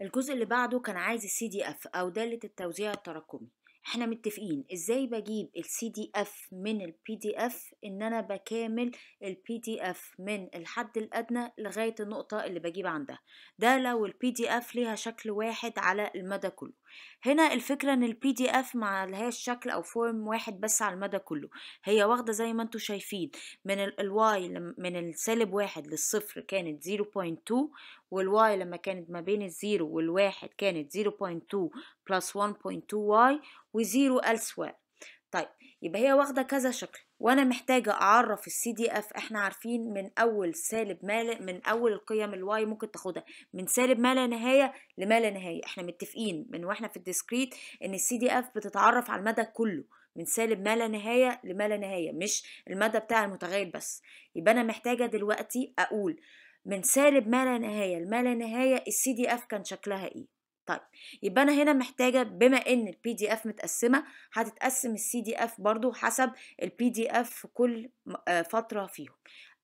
الجزء اللي بعده كان عايز السي دي اف او دالة التوزيع التراكمي احنا متفقين ازاي بجيب السي دي اف من البي دي اف ان انا بكامل البي دي اف من الحد الادنى لغاية النقطة اللي بجيب عندها ده لو البي دي اف ليها شكل واحد على المدى كله هنا الفكرة ان البي دي اف مع لهاش شكل او فورم واحد بس على المدى كله هي واخدة زي ما انتوا شايفين من الواي من السالب واحد للصفر كانت 0.2 والواي لما كانت ما بين الزيرو والواحد كانت 0.2 plus 1.2 واي وزيرو elsewhere طيب يبقى هي واخده كذا شكل وانا محتاجه اعرف السي دي اف احنا عارفين من اول سالب ما من اول القيم الواي ممكن تاخدها من سالب ما لا نهايه لما لا نهايه احنا متفقين من واحنا في الديسكريت ان السي دي اف بتتعرف على المدى كله من سالب ما لا نهايه لما لا نهايه مش المدى بتاع المتغير بس يبقى انا محتاجه دلوقتي اقول من سالب ما لا نهايه لما لا نهايه السي دي اف كان شكلها ايه طيب يبقى انا هنا محتاجه بما ان البي دي اف متقسمه هتتقسم السي دي اف برضو حسب البي دي اف في كل آه، فتره فيهم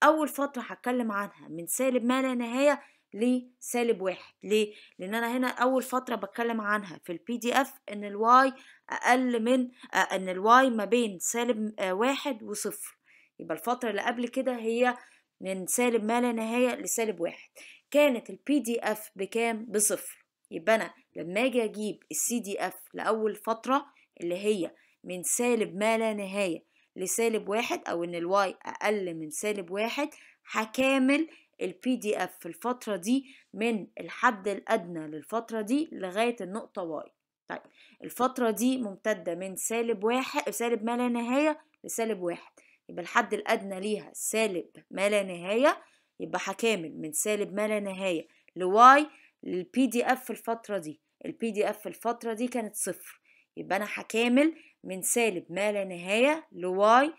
اول فتره هتكلم عنها من سالب ما لا نهايه لسالب واحد ليه لان انا هنا اول فتره بتكلم عنها في البي دي اف ان الواي اقل من آه، ان الواي ما بين سالب آه، واحد وصفر يبقى الفتره اللي قبل كده هي من سالب ما لا نهايه لسالب واحد كانت البي دي اف بكام بصفر يبقى انا لما اجي اجيب السي دي اف لاول فتره اللي هي من سالب ما لا نهايه لسالب واحد او ان الواي اقل من سالب واحد هكامل البي دي اف في الفتره دي من الحد الادنى للفتره دي لغايه النقطه واي طيب الفتره دي ممتده من سالب واحد سالب ما لا نهايه لسالب واحد يبقى الحد الادنى ليها سالب ما لا نهايه يبقى هكامل من سالب ما لا نهايه لواي للبي دي اف في الفترة دي البي دي اف في الفترة دي كانت صفر يبقى انا هكامل من سالب ما لا نهاية لواي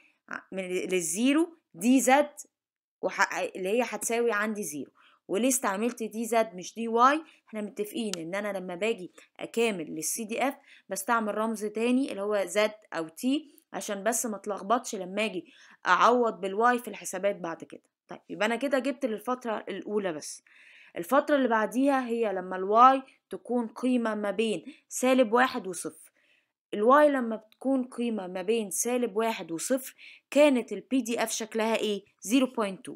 من للزيرو دي زد وح... اللي هي هتساوي عندي زيرو وليه استعملت دي زد مش دي واي احنا متفقين ان انا لما باجي اكامل للسي دي اف بستعمل رمز تاني اللي هو زد او تي عشان بس ما تلخبطش لما اجي اعوض بالواي في الحسابات بعد كده طيب يبقى انا كده جبت للفتره الاولى بس الفترة اللي بعديها هي لما الواي تكون قيمة ما بين سالب واحد وصفر الواي لما بتكون قيمة ما بين سالب واحد وصفر كانت البي دي اف شكلها ايه 0.2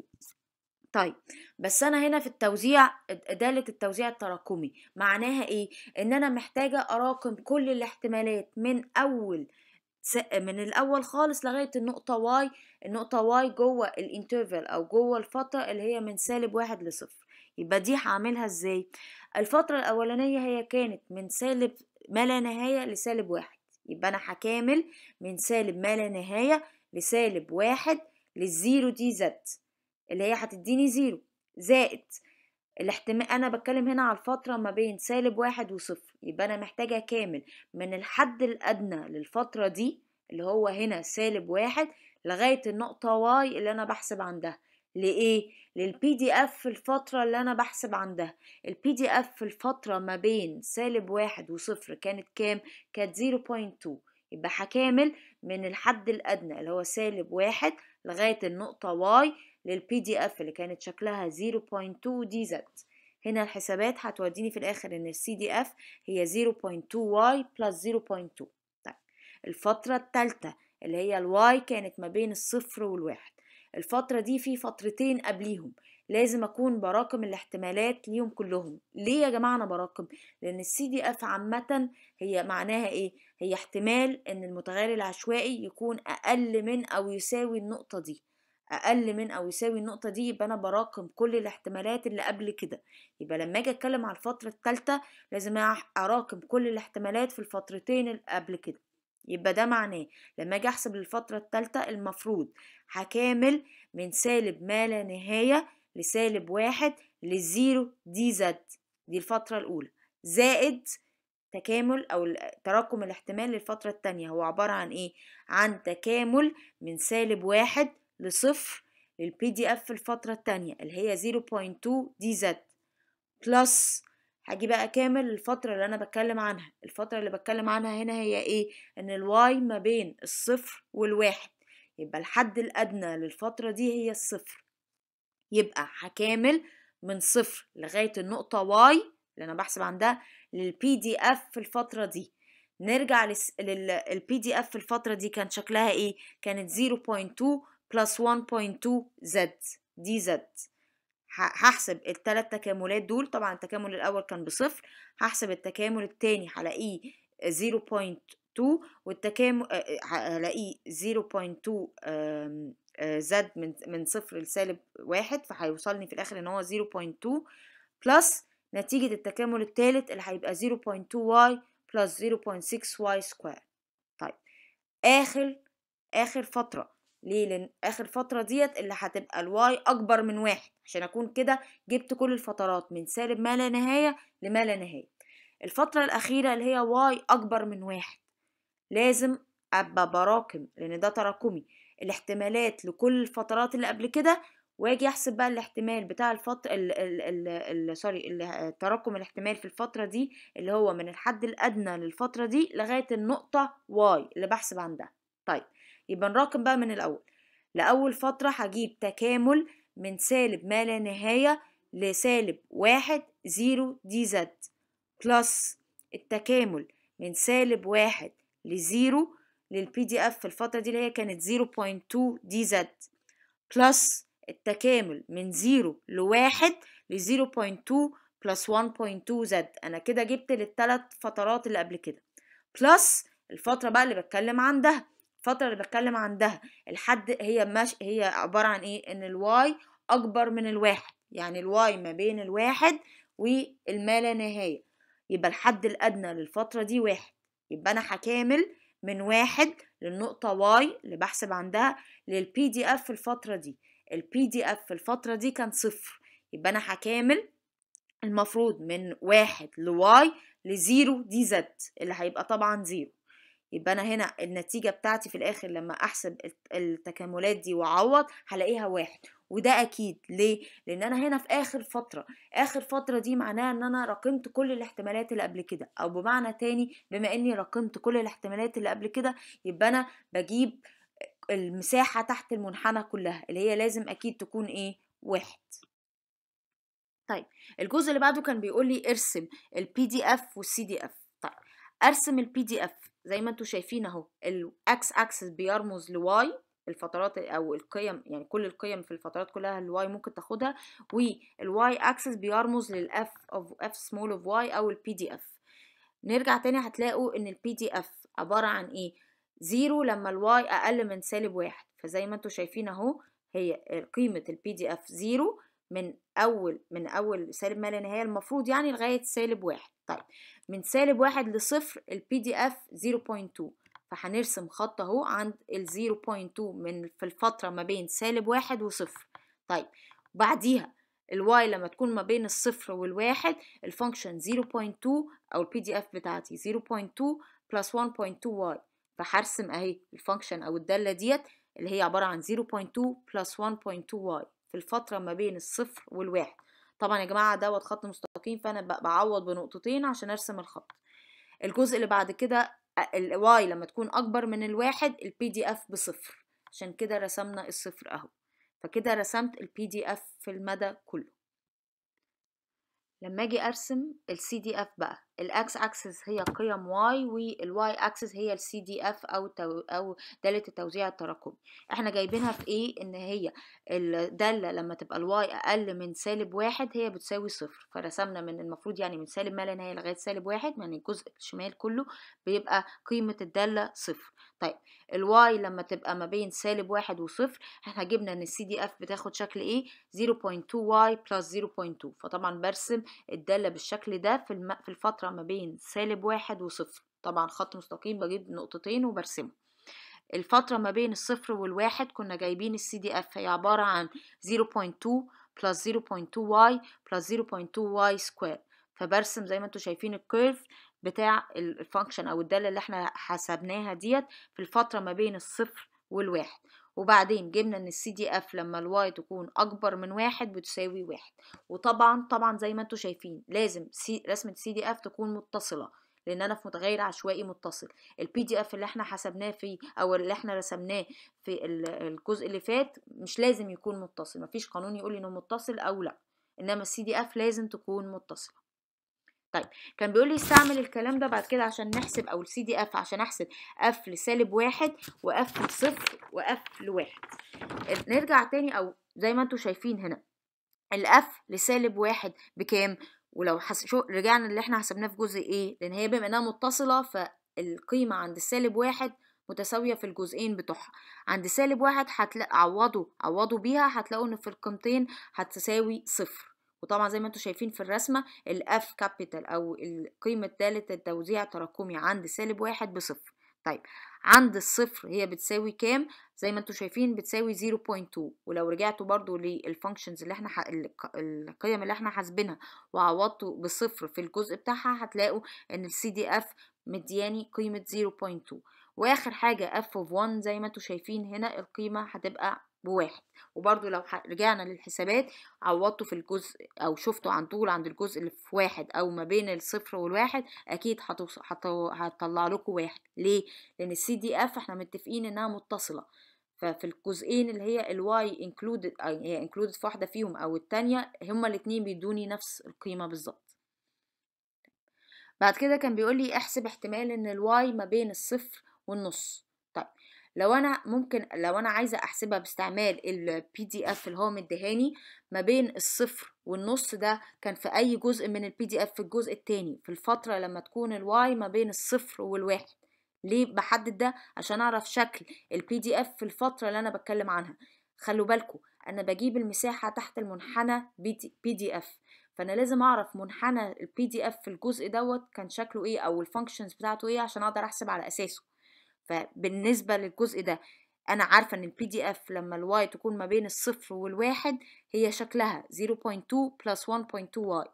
طيب بس انا هنا في التوزيع دالة التوزيع التراكمي معناها ايه ان انا محتاجه اراكم كل الاحتمالات من اول من الاول خالص لغايه النقطه واي النقطه واي جوه الانترفال او جوه الفتره اللي هي من سالب واحد لصفر يبقى دي هعملها ازاي الفترة الأولانية هي كانت من سالب ما لا نهاية لسالب واحد يبقى أنا هكامل من سالب ما لا نهاية لسالب واحد للزيرو دي زد اللي هي هتديني زيرو زائد الاحتمال أنا بتكلم هنا على الفترة ما بين سالب واحد وصفر يبقى أنا محتاجة كامل من الحد الأدنى للفترة دي اللي هو هنا سالب واحد لغاية النقطة واي اللي أنا بحسب عندها لإيه؟ للبي دي اف في الفترة اللي أنا بحسب عندها البي دي اف في الفترة ما بين سالب واحد وصفر كانت كام؟ كانت 0.2 يبقى هكامل من الحد الأدنى اللي هو سالب واحد لغاية النقطة واي للبي دي اف اللي كانت شكلها 0.2 دي زد هنا الحسابات هتوديني في الآخر إن السي دي اف هي 0.2 واي بلس 0.2 طيب الفترة التالتة اللي هي الواي كانت ما بين الصفر والواحد الفترة دي في فترتين قبليهم لازم اكون براكم الاحتمالات ليهم كلهم ليه يا جماعه انا براكم لان السي دي اف عامه هي معناها ايه هي احتمال ان المتغير العشوائي يكون اقل من او يساوي النقطه دي اقل من او يساوي النقطه دي يبقى انا براكم كل الاحتمالات اللي قبل كده يبقى لما اجي اتكلم على الفتره الثالثه لازم اراكم كل الاحتمالات في الفترتين اللي قبل كده يبقى ده معناه لما اجي احسب الفترة التالتة المفروض هكامل من سالب ما لا نهاية لسالب واحد للزيرو دي زد دي الفترة الأولى زائد تكامل أو تراكم الاحتمال للفترة التانية هو عبارة عن إيه؟ عن تكامل من سالب واحد لصفر للبي دي اف الفترة التانية اللي هي 0.2 دي زد بلس هاجي بقى كامل الفترة اللي أنا بتكلم عنها الفترة اللي بتكلم عنها هنا هي إيه إن الواي ما بين الصفر والواحد يبقى الحد الأدنى للفترة دي هي الصفر يبقى هكامل من صفر لغاية النقطة واي اللي أنا بحسب عندها للبي دي اف في الفترة دي نرجع للبي دي اف في الفترة دي كان شكلها إيه كانت 0.2 بلس 1.2 زد دي زد هحسب التلات تكاملات دول طبعا التكامل الأول كان بصفر هحسب التكامل التاني هلاقيه 0.2 والتكامل هلاقيه 0.2 آمم، زد من من صفر لسالب واحد فهيوصلني في الآخر إن هو 0.2 بلس نتيجة التكامل التالت اللي هيبقى 0.2y plus 0.6y سكوير طيب آخر آخر فترة ليه لان اخر فتره ديت اللي هتبقى الواي اكبر من واحد عشان اكون كده جبت كل الفترات من سالب ما لا نهايه لما لا نهايه الفتره الاخيره اللي هي واي اكبر من واحد لازم ابقى براكم لان ده تراكمي الاحتمالات لكل الفترات اللي قبل كده واجي احسب بقى الاحتمال بتاع الفتره ال ال ال سوري تراكم الاحتمال في الفتره دي اللي هو من الحد الادنى للفتره دي لغايه النقطه واي اللي بحسب عندها طيب يبقى نراكم بقى من الأول لأول فترة هجيب تكامل من سالب ما لا نهاية لسالب واحد زيرو دي زد بلس التكامل من سالب واحد لزيرو للبي دي اف في الفترة دي اللي هي كانت 0.2 دي زد بلس التكامل من زيرو لواحد ل 0.2 بلس 1.2 زد انا كده جبت للتلات فترات اللي قبل كده بلس الفترة بقى اللي بتكلم عن ده الفترة اللي بتكلم عن ده الحد هي مش هي عبارة عن ايه ان الواي اكبر من الواحد يعني الواي ما بين الواحد والما لا نهاية يبقى الحد الادنى للفترة دي واحد يبقى انا هكامل من واحد للنقطة واي اللي بحسب عندها للبي دي اف في الفترة دي البي دي اف في الفترة دي كان صفر يبقى انا هكامل المفروض من واحد لواي لزيرو دي زد اللي هيبقى طبعا زيرو يبقى انا هنا النتيجه بتاعتي في الاخر لما احسب التكاملات دي واعوض هلاقيها واحد وده اكيد ليه لان انا هنا في اخر فتره اخر فتره دي معناها ان انا رقمت كل الاحتمالات اللي قبل كده او بمعنى تاني بما اني رقمت كل الاحتمالات اللي قبل كده يبقى انا بجيب المساحه تحت المنحنى كلها اللي هي لازم اكيد تكون ايه واحد طيب الجزء اللي بعده كان بيقول لي ارسم البي دي اف والسي دي اف طيب ارسم البي دي اف زي ما انتم شايفين اهو الاكس اكسس بيرمز لواي الفترات او القيم يعني كل القيم في الفترات كلها الواي ممكن تاخدها والواي اكسس بيرمز للاف اوف اف سمول اوف واي او البي دي اف نرجع تاني هتلاقوا ان البي دي اف عباره عن ايه زيرو لما الواي اقل من سالب واحد فزي ما انتم شايفين اهو هي قيمه البي دي اف زيرو من أول من أول سالب ما لا نهاية المفروض يعني لغاية سالب واحد طيب من سالب واحد لصفر البي دي اف 0.2 فهنرسم خط اهو عند ال 0.2 من في الفترة ما بين سالب واحد وصفر طيب بعديها الواي لما تكون ما بين الصفر والواحد الفانكشن 0.2 او البي دي اف بتاعتي 0.2 بلس 1.2 واي فهرسم اهي الفانكشن او الدالة ديت اللي هي عبارة عن 0.2 بلس 1.2 واي في الفترة ما بين الصفر والواحد طبعا يا جماعة دوت خط مستقيم فأنا بعوض بنقطتين عشان أرسم الخط الجزء اللي بعد كده الواي لما تكون أكبر من الواحد البي دي اف بصفر عشان كده رسمنا الصفر أهو فكده رسمت البي دي اف في المدى كله لما اجي ارسم السي دي اف بقى الاكس اكسس هي قيم واي والواي اكسس هي السي دي اف او تو او داله التوزيع التراكمي احنا جايبينها في ايه ان هي الداله لما تبقى الواي اقل من سالب واحد هي بتساوي صفر فرسمنا من المفروض يعني من سالب ما لا نهايه لغايه سالب واحد يعني الجزء الشمال كله بيبقى قيمه الداله صفر طيب الواي لما تبقى ما بين سالب واحد وصفر احنا جبنا ان السي دي اف بتاخد شكل ايه 0.2 واي بلس 0.2 فطبعا برسم الداله بالشكل ده في الفتره الفترة ما بين سالب واحد وصفر طبعا خط مستقيم بجيب نقطتين وبرسمه الفترة ما بين الصفر والواحد كنا جايبين السي دي اف هي عبارة عن 0.2 plus 0.2y plus 0.2y square فبرسم زي ما انتم شايفين الكيرف بتاع الفانكشن او الدالة اللي احنا حسبناها ديت في الفترة ما بين الصفر والواحد وبعدين جبنا ان السي دي اف لما الواي تكون اكبر من واحد بتساوي واحد وطبعا طبعا زي ما انتم شايفين لازم رسمه سي دي اف تكون متصله لان انا في متغير عشوائي متصل البي دي اف اللي احنا حسبناه في او اللي احنا رسمناه في الجزء اللي فات مش لازم يكون متصل مفيش قانون يقول انه متصل او لا انما السي دي اف لازم تكون متصله طيب كان بيقول لي إيه، استعمل الكلام ده بعد كده عشان نحسب او السي دي اف عشان احسب اف لسالب واحد واف لصفر واف لواحد آه، نرجع تاني او زي ما انتوا شايفين هنا الاف لسالب واحد بكام ولو حس... شو رجعنا اللي احنا حسبناه في جزء ايه لان هي بما انها متصله فالقيمه عند السالب واحد متساويه في الجزئين بتوعها عند سالب واحد هتلاقوا عوضوا عوضوا بيها هتلاقوا ان في القيمتين هتساوي صفر وطبعا زي ما انتم شايفين في الرسمة الاف كابيتال او القيمة الثالثة التوزيع التراكمي عند سالب واحد بصفر طيب عند الصفر هي بتساوي كام زي ما انتم شايفين بتساوي 0.2 ولو رجعتوا برضو للفانكشنز اللي احنا ح... القيم اللي احنا حاسبينها وعوضتوا بصفر في الجزء بتاعها هتلاقوا ان السي دي اف مدياني قيمة 0.2 واخر حاجة f of 1 زي ما انتم شايفين هنا القيمة هتبقى بواحد وبرضو لو رجعنا للحسابات عوضته في الجزء او شفته عن طول عند الجزء اللي في واحد او ما بين الصفر والواحد اكيد هتطلع لكم واحد ليه لان السي دي اف احنا متفقين انها متصله ففي الجزئين اللي هي الواي انكلودد هي انكلودد في واحده فيهم او التانية هما الاتنين بيدوني نفس القيمه بالظبط بعد كده كان بيقول لي احسب احتمال ان الواي ما بين الصفر والنص لو انا ممكن لو انا عايزه احسبها باستعمال البي دي اف اللي هو مديهاني ما بين الصفر والنص ده كان في اي جزء من البي دي اف في الجزء التاني في الفتره لما تكون الواي ما بين الصفر والواحد ليه بحدد ده عشان اعرف شكل البي دي اف في الفتره اللي انا بتكلم عنها خلوا بالكم انا بجيب المساحه تحت المنحنى بي دي اف فانا لازم اعرف منحنى البي دي اف في الجزء دوت كان شكله ايه او الفانكشنز بتاعته ايه عشان اقدر احسب على اساسه فبالنسبة للجزء ده انا عارفة ان البي دي اف لما الواي تكون ما بين الصفر والواحد هي شكلها 0.2 plus 1.2 واي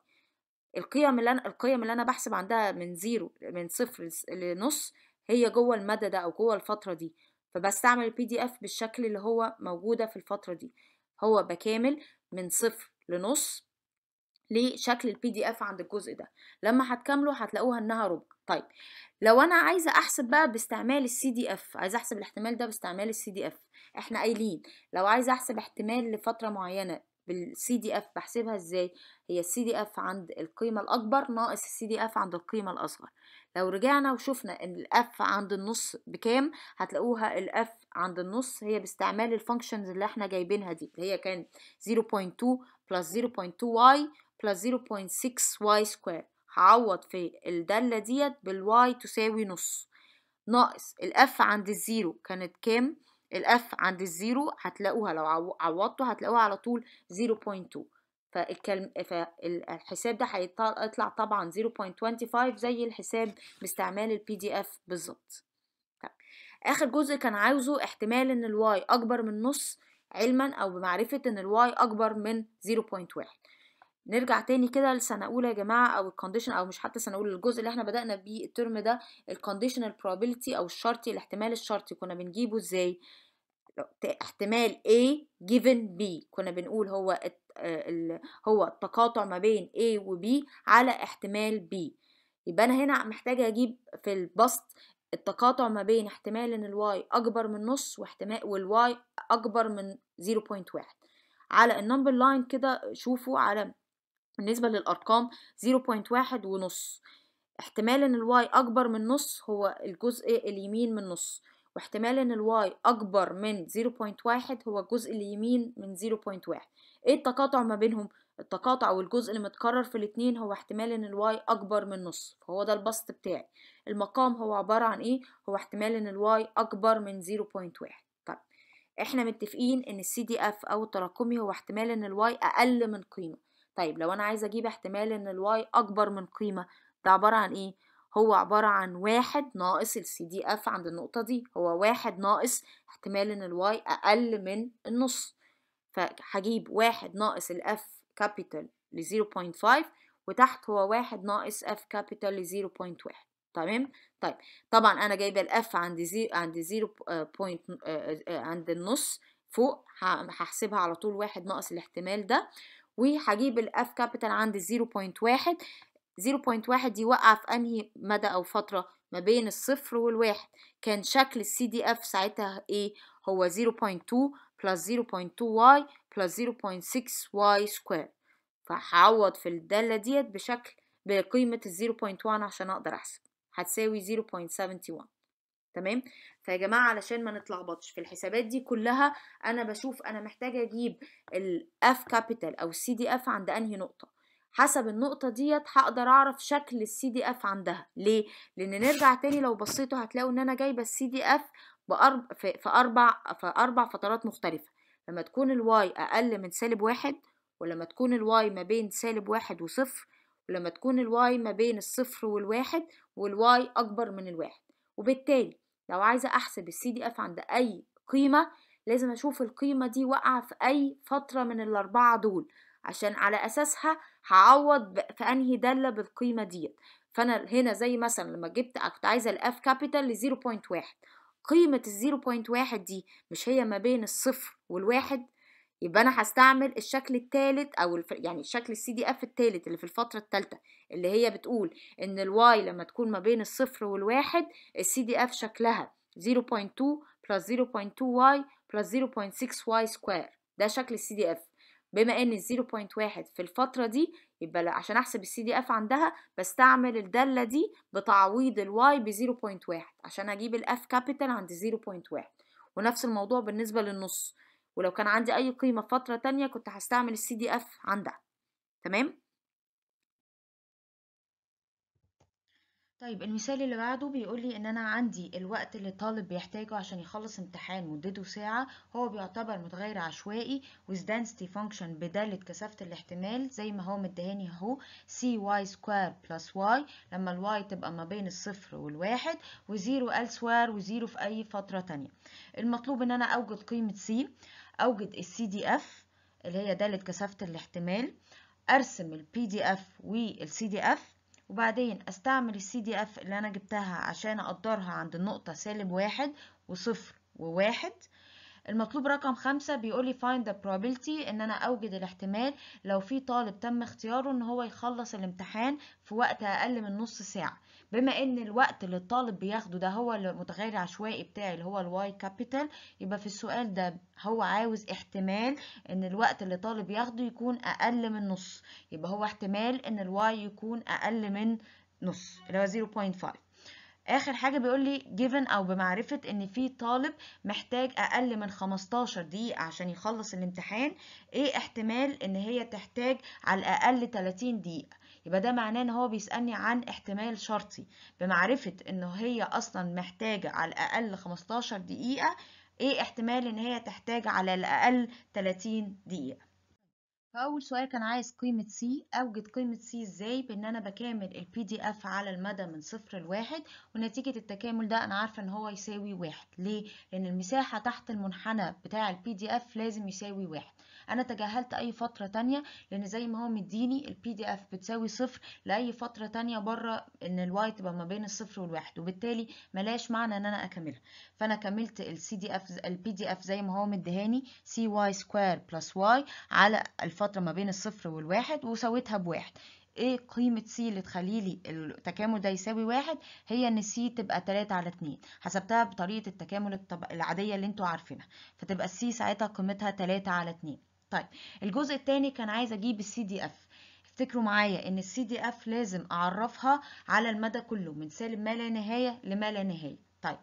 القيم اللي انا القيم اللي انا بحسب عندها من زيرو من صفر لنص هي جوه المدى ده او جوه الفترة دي فبستعمل البي دي اف بالشكل اللي هو موجودة في الفترة دي هو بكامل من صفر لنص لشكل البي دي اف عند الجزء ده لما هتكمله هتلاقوها انها ربع طيب لو انا عايزه احسب بقى باستعمال السي دي اف عايزه احسب الاحتمال ده باستعمال السي دي اف احنا قايلين لو عايزه احسب احتمال لفتره معينه بالسي دي اف بحسبها ازاي هي السي دي اف عند القيمه الاكبر ناقص السي دي اف عند القيمه الاصغر لو رجعنا وشفنا ان الاف عند النص بكام هتلاقوها الاف عند النص هي باستعمال الفانكشنز اللي احنا جايبينها دي اللي هي كانت 0.2 0.2 y 0.6 y سكوير هعوض في الدالة ديت بالواي تساوي نص ناقص الاف عند الزيرو كانت كام الاف عند الزيرو هتلاقوها لو عوضته هتلاقوها على طول 0.2 فالكلم... فالحساب ده هيطلع طبعا 0.25 زي الحساب باستعمال البي دي اف بالظبط طيب، اخر جزء كان عاوزه احتمال ان الواي اكبر من نص علما او بمعرفة ان الواي اكبر من 0.1 نرجع تاني كده لسنة أولى يا جماعة أو الكونديشن أو مش حتى سنة أولى الجزء اللي احنا بدأنا بيه الترم ده الكونديشنال probability أو الشرطي الاحتمال الشرطي كنا بنجيبه ازاي؟ احتمال A given B كنا بنقول هو هو التقاطع ما بين A و B على احتمال B يبقى أنا هنا محتاجة أجيب في البسط التقاطع ما بين احتمال إن الواي أكبر من نص واحتمال والواي أكبر من 0.1 على النمبر لاين كده شوفوا على بالنسبة للأرقام 0.1 ونص احتمال ان الواي اكبر من نص هو الجزء اليمين من نص واحتمال ان الواي اكبر من 0.1 هو الجزء اليمين من 0.1 ايه التقاطع ما بينهم التقاطع والجزء المتكرر اللي متكرر في الاتنين هو احتمال ان الواي اكبر من نص فهو ده البسط بتاعي المقام هو عبارة عن ايه هو احتمال ان الواي اكبر من 0.1 طيب احنا متفقين ان السي دي اف او التراكمي هو احتمال ان الواي اقل من قيمه طيب لو أنا عايزة أجيب احتمال إن الواي أكبر من قيمة ده عبارة عن إيه؟ هو عبارة عن واحد ناقص الـ CDF دي اف عند النقطة دي هو واحد ناقص احتمال ان الواي اقل من النص فهجيب واحد ناقص الاف كابيتال ل 0.5 وتحت هو واحد ناقص اف كابيتال ل 0.1 تمام طيب طبعا انا جايبه الاف عند زي عند 0 آه، بوينت آه، آه، عند النص فوق هحسبها على طول واحد ناقص الاحتمال ده وهجيب الاف كابيتال عند 0.1 0.1 دي وقع في انهي مدى او فتره ما بين الصفر والواحد كان شكل السي دي اف ساعتها ايه هو 0.2 بلس 0.2 واي بلس 0.6 واي سكوير فهعوض في الداله ديت بشكل بقيمه 0.1 عشان اقدر احسب هتساوي 0.71 تمام فيا جماعه علشان ما نتلخبطش في الحسابات دي كلها انا بشوف انا محتاجه اجيب الاف كابيتال او السي دي اف عند انهي نقطه حسب النقطة ديت هقدر أعرف شكل السي دي اف عندها ليه؟ لأن نرجع تاني لو بصيتوا هتلاقوا إن أنا جايبة السي دي اف في... في أربع في أربع فترات مختلفة لما تكون الواي أقل من سالب واحد ولما تكون الواي ما بين سالب واحد وصفر ولما تكون الواي ما بين الصفر والواحد والواي أكبر من الواحد وبالتالي لو عايزة أحسب السي دي اف عند أي قيمة لازم أشوف القيمة دي واقعة في أي فترة من الأربعة دول عشان على أساسها هعوض في أنهي دالة بالقيمة ديت فأنا هنا زي مثلا لما جبت كنت عايزة الأف كابيتال لزيرو بوينت واحد قيمة الزيرو بوينت واحد دي مش هي ما بين الصفر والواحد يبقى انا هستعمل الشكل الثالث او الف... يعني الشكل السي دي اف الثالث اللي في الفتره الثالثه اللي هي بتقول ان الواي لما تكون ما بين الصفر والواحد السي دي اف شكلها 0.2 plus 0.2y plus 0.6y سكوير ده شكل السي دي اف بما ان 0.1 في الفتره دي يبقى عشان احسب السي دي اف عندها بستعمل الداله دي بتعويض الواي ب 0.1 عشان اجيب الاف كابيتال عند 0.1 ونفس الموضوع بالنسبه للنص ولو كان عندي أي قيمة فترة تانية كنت هستعمل السي دي اف عندها تمام طيب المثال اللي بعده بيقول لي ان انا عندي الوقت اللي الطالب بيحتاجه عشان يخلص امتحان مدته ساعة هو بيعتبر متغير عشوائي with density function بدالة كثافة الاحتمال زي ما هو مدهاني اهو واي سكوير بلس واي لما الواي تبقى ما بين الصفر والواحد وزيرو ال square وزيرو في اي فترة تانية المطلوب ان انا اوجد قيمة سي أوجد السي دي اف اللي هي دالة كثافة الاحتمال أرسم البي دي اف والسي دي اف وبعدين أستعمل السي دي اف اللي أنا جبتها عشان أقدرها عند النقطة سالب واحد وصفر وواحد المطلوب رقم خمسة بيقولي find the probability ان انا اوجد الاحتمال لو في طالب تم اختياره ان هو يخلص الامتحان في وقت اقل من نص ساعة بما ان الوقت اللي الطالب بياخده ده هو المتغير العشوائي بتاعي اللي هو الواي كابيتال يبقى في السؤال ده هو عاوز احتمال ان الوقت اللي الطالب ياخده يكون اقل من نص يبقى هو احتمال ان الواي يكون اقل من نص اللي هو 0.5 اخر حاجه بيقول لي جيفن او بمعرفه ان في طالب محتاج اقل من 15 دقيقه عشان يخلص الامتحان ايه احتمال ان هي تحتاج على الاقل 30 دقيقه يبقى ده معناه ان هو بيسالني عن احتمال شرطي بمعرفه ان هي اصلا محتاجه على الاقل 15 دقيقه ايه احتمال ان هي تحتاج على الاقل 30 دقيقه فأول سؤال كان عايز قيمة سي أوجد قيمة سي إزاي بإن أنا بكامل البي دي إف على المدى من صفر لواحد ونتيجة التكامل ده أنا عارفة إن هو يساوي واحد ليه؟ لأن المساحة تحت المنحنى بتاع البي دي إف لازم يساوي واحد أنا تجاهلت أي فترة تانية لأن زي ما هو مديني البي دي إف بتساوي صفر لأي فترة تانية بره إن الواي تبقى ما بين الصفر والواحد وبالتالي ملاش معنى إن أنا أكملها فأنا كملت ال PDF البي دي إف زي ما هو مديهاني سي واي سكوير بلس واي على الفترة ما بين الصفر والواحد وساويتها بواحد ايه قيمة سي اللي تخلي لي التكامل ده يساوي واحد هي ان سي تبقى 3 على 2 حسبتها بطريقة التكامل العادية اللي انتوا عارفينها فتبقى السي ساعتها قيمتها 3 على 2 طيب الجزء الثاني كان عايز اجيب السي دي اف افتكروا معايا ان السي دي اف لازم اعرفها على المدى كله من سالب ما لا نهاية لما لا نهاية طيب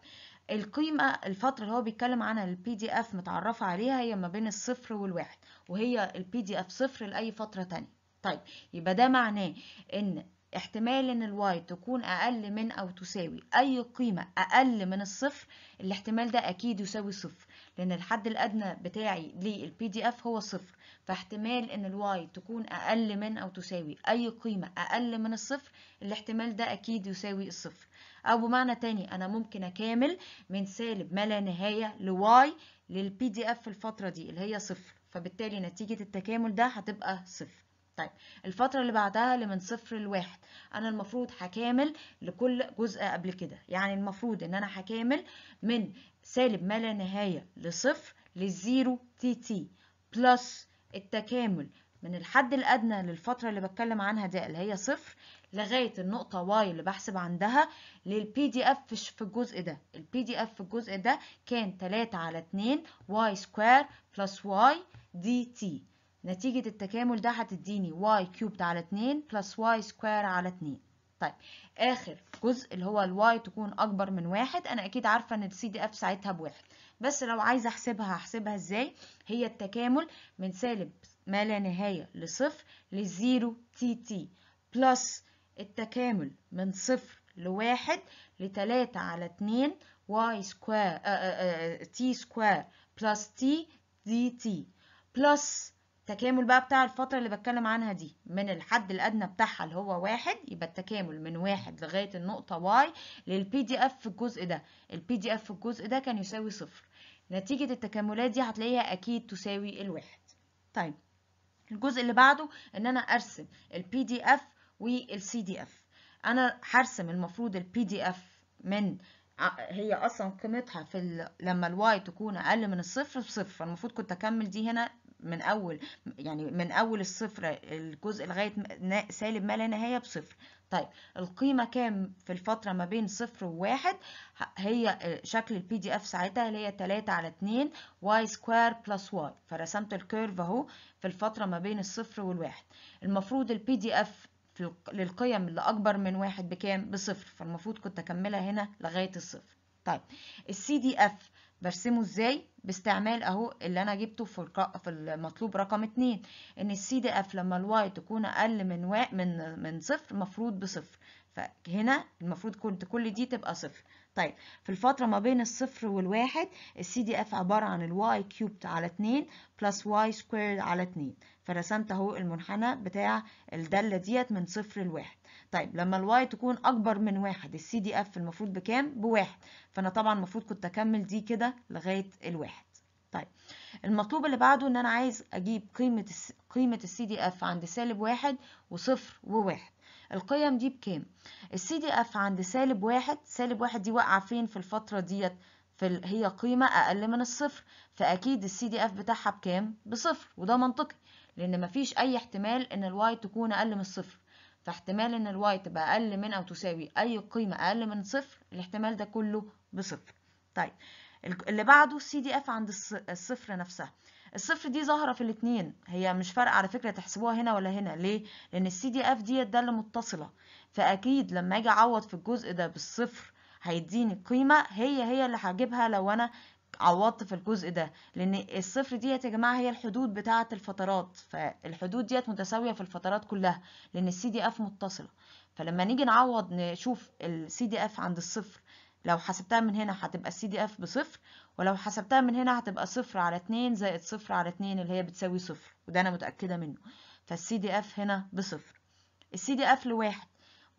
القيمة الفترة اللي هو بيتكلم عنها البي دي اف متعرفة عليها هي ما بين الصفر والواحد وهي البي دي اف صفر لأي فترة تانية طيب يبقى ده معناه ان احتمال ان الواي تكون اقل من او تساوي اي قيمة اقل من الصفر الاحتمال ده اكيد يساوي صفر لان الحد الادنى بتاعي للبي دي اف هو صفر فاحتمال ان الواي تكون اقل من او تساوي اي قيمة اقل من الصفر الاحتمال ده اكيد يساوي الصفر أو بمعنى تاني أنا ممكن أكامل من سالب ما لا نهاية لواي للبي دي اف في الفترة دي اللي هي صفر فبالتالي نتيجة التكامل ده هتبقى صفر طيب الفترة اللي بعدها اللي من صفر لواحد أنا المفروض هكامل لكل جزء قبل كده يعني المفروض إن أنا هكامل من سالب ما لا نهاية لصفر للزيرو تي تي بلس التكامل من الحد الأدنى للفترة اللي بتكلم عنها دي اللي هي صفر لغايه النقطه واي اللي بحسب عندها للبي دي اف في الجزء ده البي دي اف في الجزء ده كان 3 على 2 واي سكوير بلس واي دي تي نتيجه التكامل ده هتديني واي كيوب على 2 بلس واي سكوير على 2 طيب اخر جزء اللي هو الواي تكون اكبر من واحد انا اكيد عارفه ان السي دي اف ساعتها بواحد بس لو عايزه احسبها هحسبها ازاي هي التكامل من سالب ما لا نهايه لصفر للزيرو تي تي بلس التكامل من صفر لواحد لتلاتة على اتنين واي سكوير آه، آه، آه، تي سكوير بلس تي دي تي بلس التكامل بقى بتاع الفترة اللي بتكلم عنها دي من الحد الأدنى بتاعها اللي هو واحد يبقى التكامل من واحد لغاية النقطة واي للبي دي اف في الجزء ده البي دي اف في الجزء ده كان يساوي صفر نتيجة التكاملات دي هتلاقيها أكيد تساوي الواحد طيب الجزء اللي بعده إن أنا أرسم البي دي اف والسي دي اف انا هرسم المفروض البي دي اف من هي اصلا قيمتها في ال... لما الواي تكون اقل من الصفر بصفر المفروض كنت اكمل دي هنا من اول يعني من اول الصفر الجزء لغايه سالب ما لا نهايه بصفر طيب القيمه كام في الفتره ما بين صفر وواحد هي آه، شكل البي دي اف ساعتها اللي هي 3 على 2 واي سكوير بلس واي فرسمت الكيرف اهو في الفتره ما بين الصفر والواحد المفروض البي دي اف للقيم اللي أكبر من واحد بكام؟ بصفر فالمفروض كنت أكملها هنا لغاية الصفر طيب السي دي اف برسمه ازاي باستعمال اهو اللي انا جبته في في المطلوب رقم اتنين ان السي دي اف لما الواي تكون اقل من و... من من صفر مفروض بصفر فهنا المفروض كنت كل دي تبقى صفر طيب في الفتره ما بين الصفر والواحد السي دي اف عباره عن الواي كيوب على اتنين بلس واي سكويرد على اتنين فرسمت اهو المنحنى بتاع الدالة ديت من صفر لواحد طيب لما الواي تكون اكبر من واحد السي دي اف المفروض بكام بواحد فانا طبعا المفروض كنت اكمل دي كده لغايه الواحد طيب المطلوب اللي بعده ان انا عايز اجيب قيمه الس... قيمه السي دي اف عند سالب واحد وصفر وواحد القيم دي بكام السي دي اف عند سالب واحد سالب واحد دي واقعه فين في الفتره ديت في هي قيمة أقل من الصفر فأكيد السي دي اف بتاعها بكام؟ بصفر وده منطقي لأن مفيش أي احتمال إن الواي تكون أقل من الصفر فاحتمال إن الواي تبقى أقل من أو تساوي أي قيمة أقل من صفر الاحتمال ده كله بصفر طيب اللي بعده السي دي اف عند الصفر نفسها الصفر دي ظاهره في الاتنين هي مش فارقه على فكره تحسبوها هنا ولا هنا ليه لان السي دي اف ديت ده اللي متصله فاكيد لما اجي اعوض في الجزء ده بالصفر هيديني قيمة هي هي اللي هجيبها لو انا عوضت في الجزء ده لان الصفر ديت يا جماعه هي الحدود بتاعه الفترات فالحدود ديت متساويه في الفترات كلها لان السي دي اف متصله فلما نيجي نعوض نشوف السي دي اف عند الصفر لو حسبتها من هنا هتبقى السي دي اف بصفر ولو حسبتها من هنا هتبقى صفر على اتنين زائد صفر على اتنين اللي هي بتساوي صفر وده انا متاكده منه فالسي دي اف هنا بصفر السي دي اف لواحد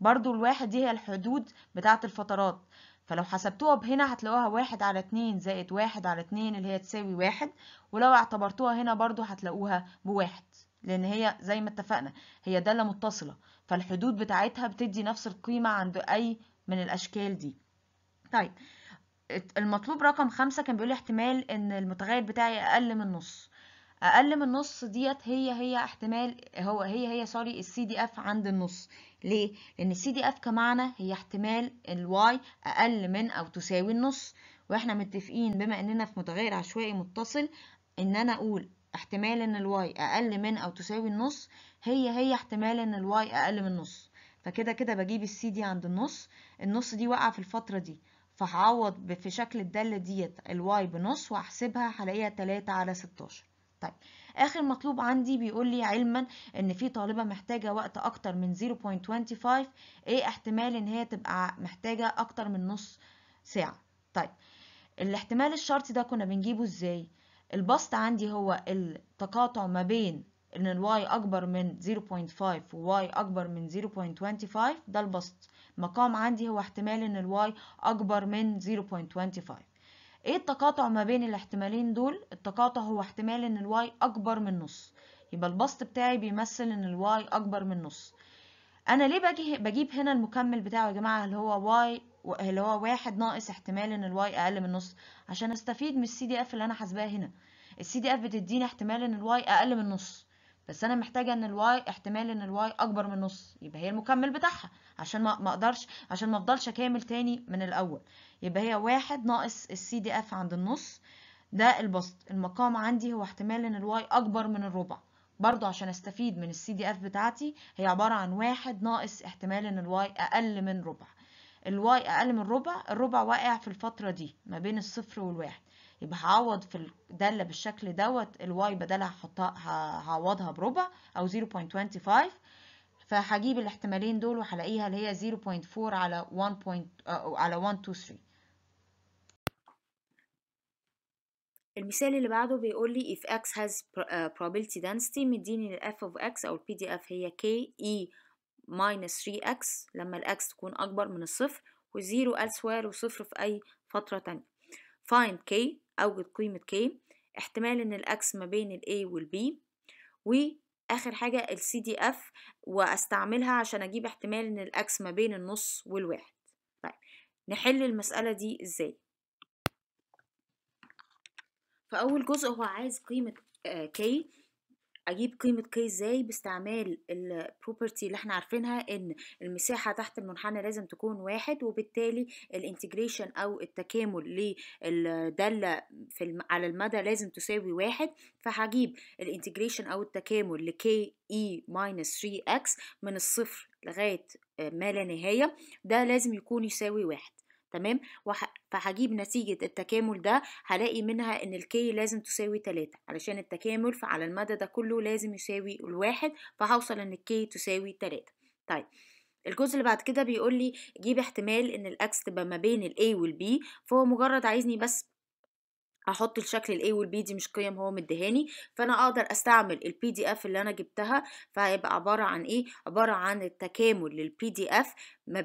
برضو الواحد دي هي الحدود بتاعه الفترات فلو حسبتوها بهنا هتلاقوها واحد على اتنين زائد واحد على اتنين اللي هي تساوي واحد ولو اعتبرتوها هنا برضو هتلاقوها بواحد لان هي زي ما اتفقنا هي دالة متصلة فالحدود بتاعتها بتدي نفس القيمة عند اي من الاشكال دي طيب المطلوب رقم خمسة كان بيقول احتمال ان المتغير بتاعي اقل من نص اقل من نص ديت هي هي احتمال هو هي هي سوري السي دي اف عند النص ليه؟ لأن السي دي اف كمعنى هي احتمال الواي أقل من أو تساوي النص واحنا متفقين بما اننا في متغير عشوائي متصل ان انا اقول احتمال ان الواي اقل من او تساوي النص هي هي احتمال ان الواي اقل من النص فكده كده بجيب السي دي عند النص النص دي واقعه في الفتره دي فهعوض في شكل الداله ديت الواي بنص واحسبها هلاقيها 3 على 16 طيب اخر مطلوب عندي بيقول لي علما ان في طالبه محتاجه وقت اكتر من 0.25 ايه احتمال ان هي تبقى محتاجه اكتر من نص ساعه طيب الاحتمال الشرطي ده كنا بنجيبه ازاي البسط عندي هو التقاطع ما بين ان الواي اكبر من 0.5 وواي اكبر من 0.25 ده البسط مقام عندي هو احتمال ان الواي اكبر من 0.25 ايه التقاطع ما بين الاحتمالين دول التقاطع هو احتمال ان الواي اكبر من نص يبقى البسط بتاعي بيمثل ان الواي اكبر من نص انا ليه باجي بجيب هنا المكمل بتاعه يا جماعه اللي هو واي اللي هو واحد ناقص احتمال ان الواي اقل من نص عشان استفيد من السي دي اف اللي انا حاسباه هنا السي دي اف بتديني احتمال ان الواي اقل من نص بس انا محتاجه ان الواي احتمال ان الواي اكبر من نص يبقى هي المكمل بتاعها عشان ما اقدرش عشان ما افضلش اكامل تاني من الاول يبقى هي واحد ناقص السي دي اف عند النص ده البسط المقام عندي هو احتمال ان الواي اكبر من الربع برضو عشان استفيد من السي دي اف بتاعتي هي عباره عن واحد ناقص احتمال ان الواي اقل من ربع الواي اقل من ربع الربع واقع في الفتره دي ما بين الصفر والواحد يبقى هعوض في الداله بالشكل دوت الواي بدلها هحطها هعوضها بربع او 0.25 فهجيب الاحتمالين دول وهلاقيها اللي هي 0.4 على 1. آه، على 123 المثال اللي بعده بيقول لي if x has آه، probability density مديني ال f of x او ال pdf هي k e minus 3x لما الأكس تكون أكبر من الصفر وزيرو elsewhere وصفر في أي فترة تانية find k أوجد قيمة k احتمال إن الأكس ما بين ال A وال B وآخر حاجة ال CDF وأستعملها عشان أجيب احتمال إن الأكس ما بين النص والواحد طيب نحل المسألة دي إزاي فأول جزء هو عايز قيمة آه، k اجيب قيمه كي ازاي باستعمال البروبرتي اللي احنا عارفينها ان المساحه تحت المنحنى لازم تكون واحد وبالتالي الانتجريشن او التكامل للداله في الم... على المدى لازم تساوي واحد فهجيب الانتجريشن او التكامل لكي اي ماينس 3 اكس من الصفر لغايه ما لا نهايه ده لازم يكون يساوي واحد تمام وح... فهجيب نتيجة التكامل ده هلاقي منها ان الكي لازم تساوي تلاتة علشان التكامل فعلى المدى ده كله لازم يساوي الواحد فهوصل ان الكي تساوي تلاتة طيب الجزء اللي بعد كده بيقول لي جيب احتمال ان الاكس تبقى ما بين الاي والبي فهو مجرد عايزني بس هحط الشكل ال والبي دي مش قيم هو مديهاني فانا اقدر استعمل البي دي اف اللي انا جبتها فهيبقى عباره عن ايه عباره عن التكامل للبي دي اف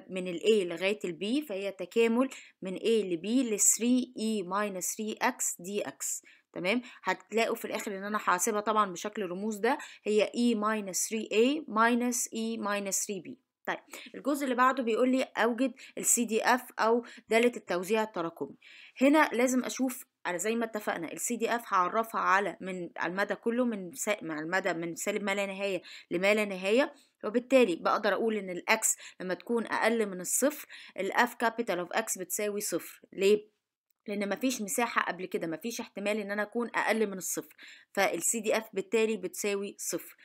من ال لغايه ال فهي تكامل من اي ل B ل 3E e minus 3X dx تمام هتلاقوا في الاخر ان انا هحاسبها طبعا بشكل رموز ده هي e ماينس 3a ماينس e ماينس 3b طيب الجزء اللي بعده بيقول لي اوجد السي دي اف او داله التوزيع التراكمي هنا لازم اشوف انا زي ما اتفقنا السي دي اف هعرفها على من المدى كله من مع المدى من سالب ما لا نهايه لما لا نهايه وبالتالي بقدر اقول ان الاكس لما تكون اقل من الصفر الاف كابيتال اوف اكس بتساوي صفر ليه لان مفيش مساحه قبل كده مفيش احتمال ان انا اكون اقل من الصفر فالسي دي اف بالتالي بتساوي صفر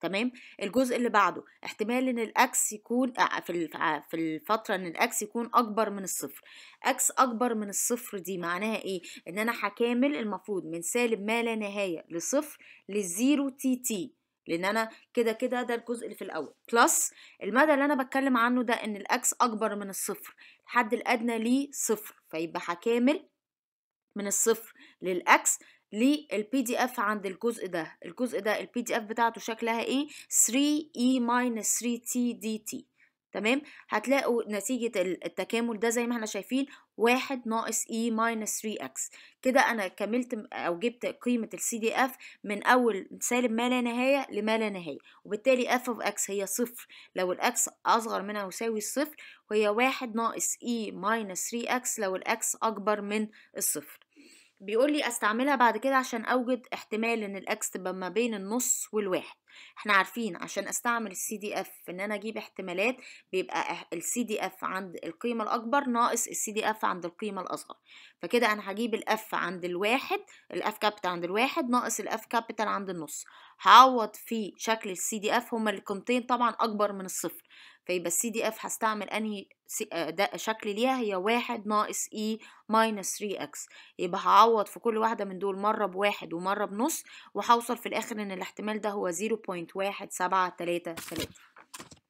تمام الجزء اللي بعده احتمال ان الاكس يكون في في الفتره ان الاكس يكون اكبر من الصفر اكس اكبر من الصفر دي معناها ايه ان انا هكامل المفروض من سالب ما لا نهايه لصفر للزيرو تي تي لان انا كده كده ده الجزء اللي في الاول بلس المدى اللي انا بتكلم عنه ده ان الاكس اكبر من الصفر الحد الادنى ليه صفر فيبقى هكامل من الصفر للاكس للبي دي اف عند الجزء ده الجزء ده البي دي اف بتاعته شكلها ايه 3e e minus 3t dt تمام هتلاقوا نتيجة التكامل ده زي ما احنا شايفين واحد ناقص e minus 3x كده انا كملت او جبت قيمة السي دي اف من اول سالب ما لا نهاية لما لا نهاية وبالتالي f of x هي صفر لو الاكس اصغر منها يساوي الصفر وهي واحد ناقص e minus 3x لو الاكس اكبر من الصفر بيقول لي استعملها بعد كده عشان اوجد احتمال ان الاكس تبقى ما بين النص والواحد احنا عارفين عشان استعمل السي دي اف ان انا اجيب احتمالات بيبقى السي دي اف عند القيمة الاكبر ناقص السي دي اف عند القيمة الاصغر فكده انا هجيب الاف عند الواحد الاف كابيتال عند الواحد ناقص الاف كابيتال عند النص هعوض في شكل السي دي اف هما القيمتين طبعا اكبر من الصفر فيبقى السي دي اف هستعمل انهي آه، شكل ليها هي واحد ناقص اي ماينس 3 اكس يبقى هعوض في كل واحدة من دول مرة بواحد ومرة بنص وهوصل في الاخر ان الاحتمال ده هو 0.1733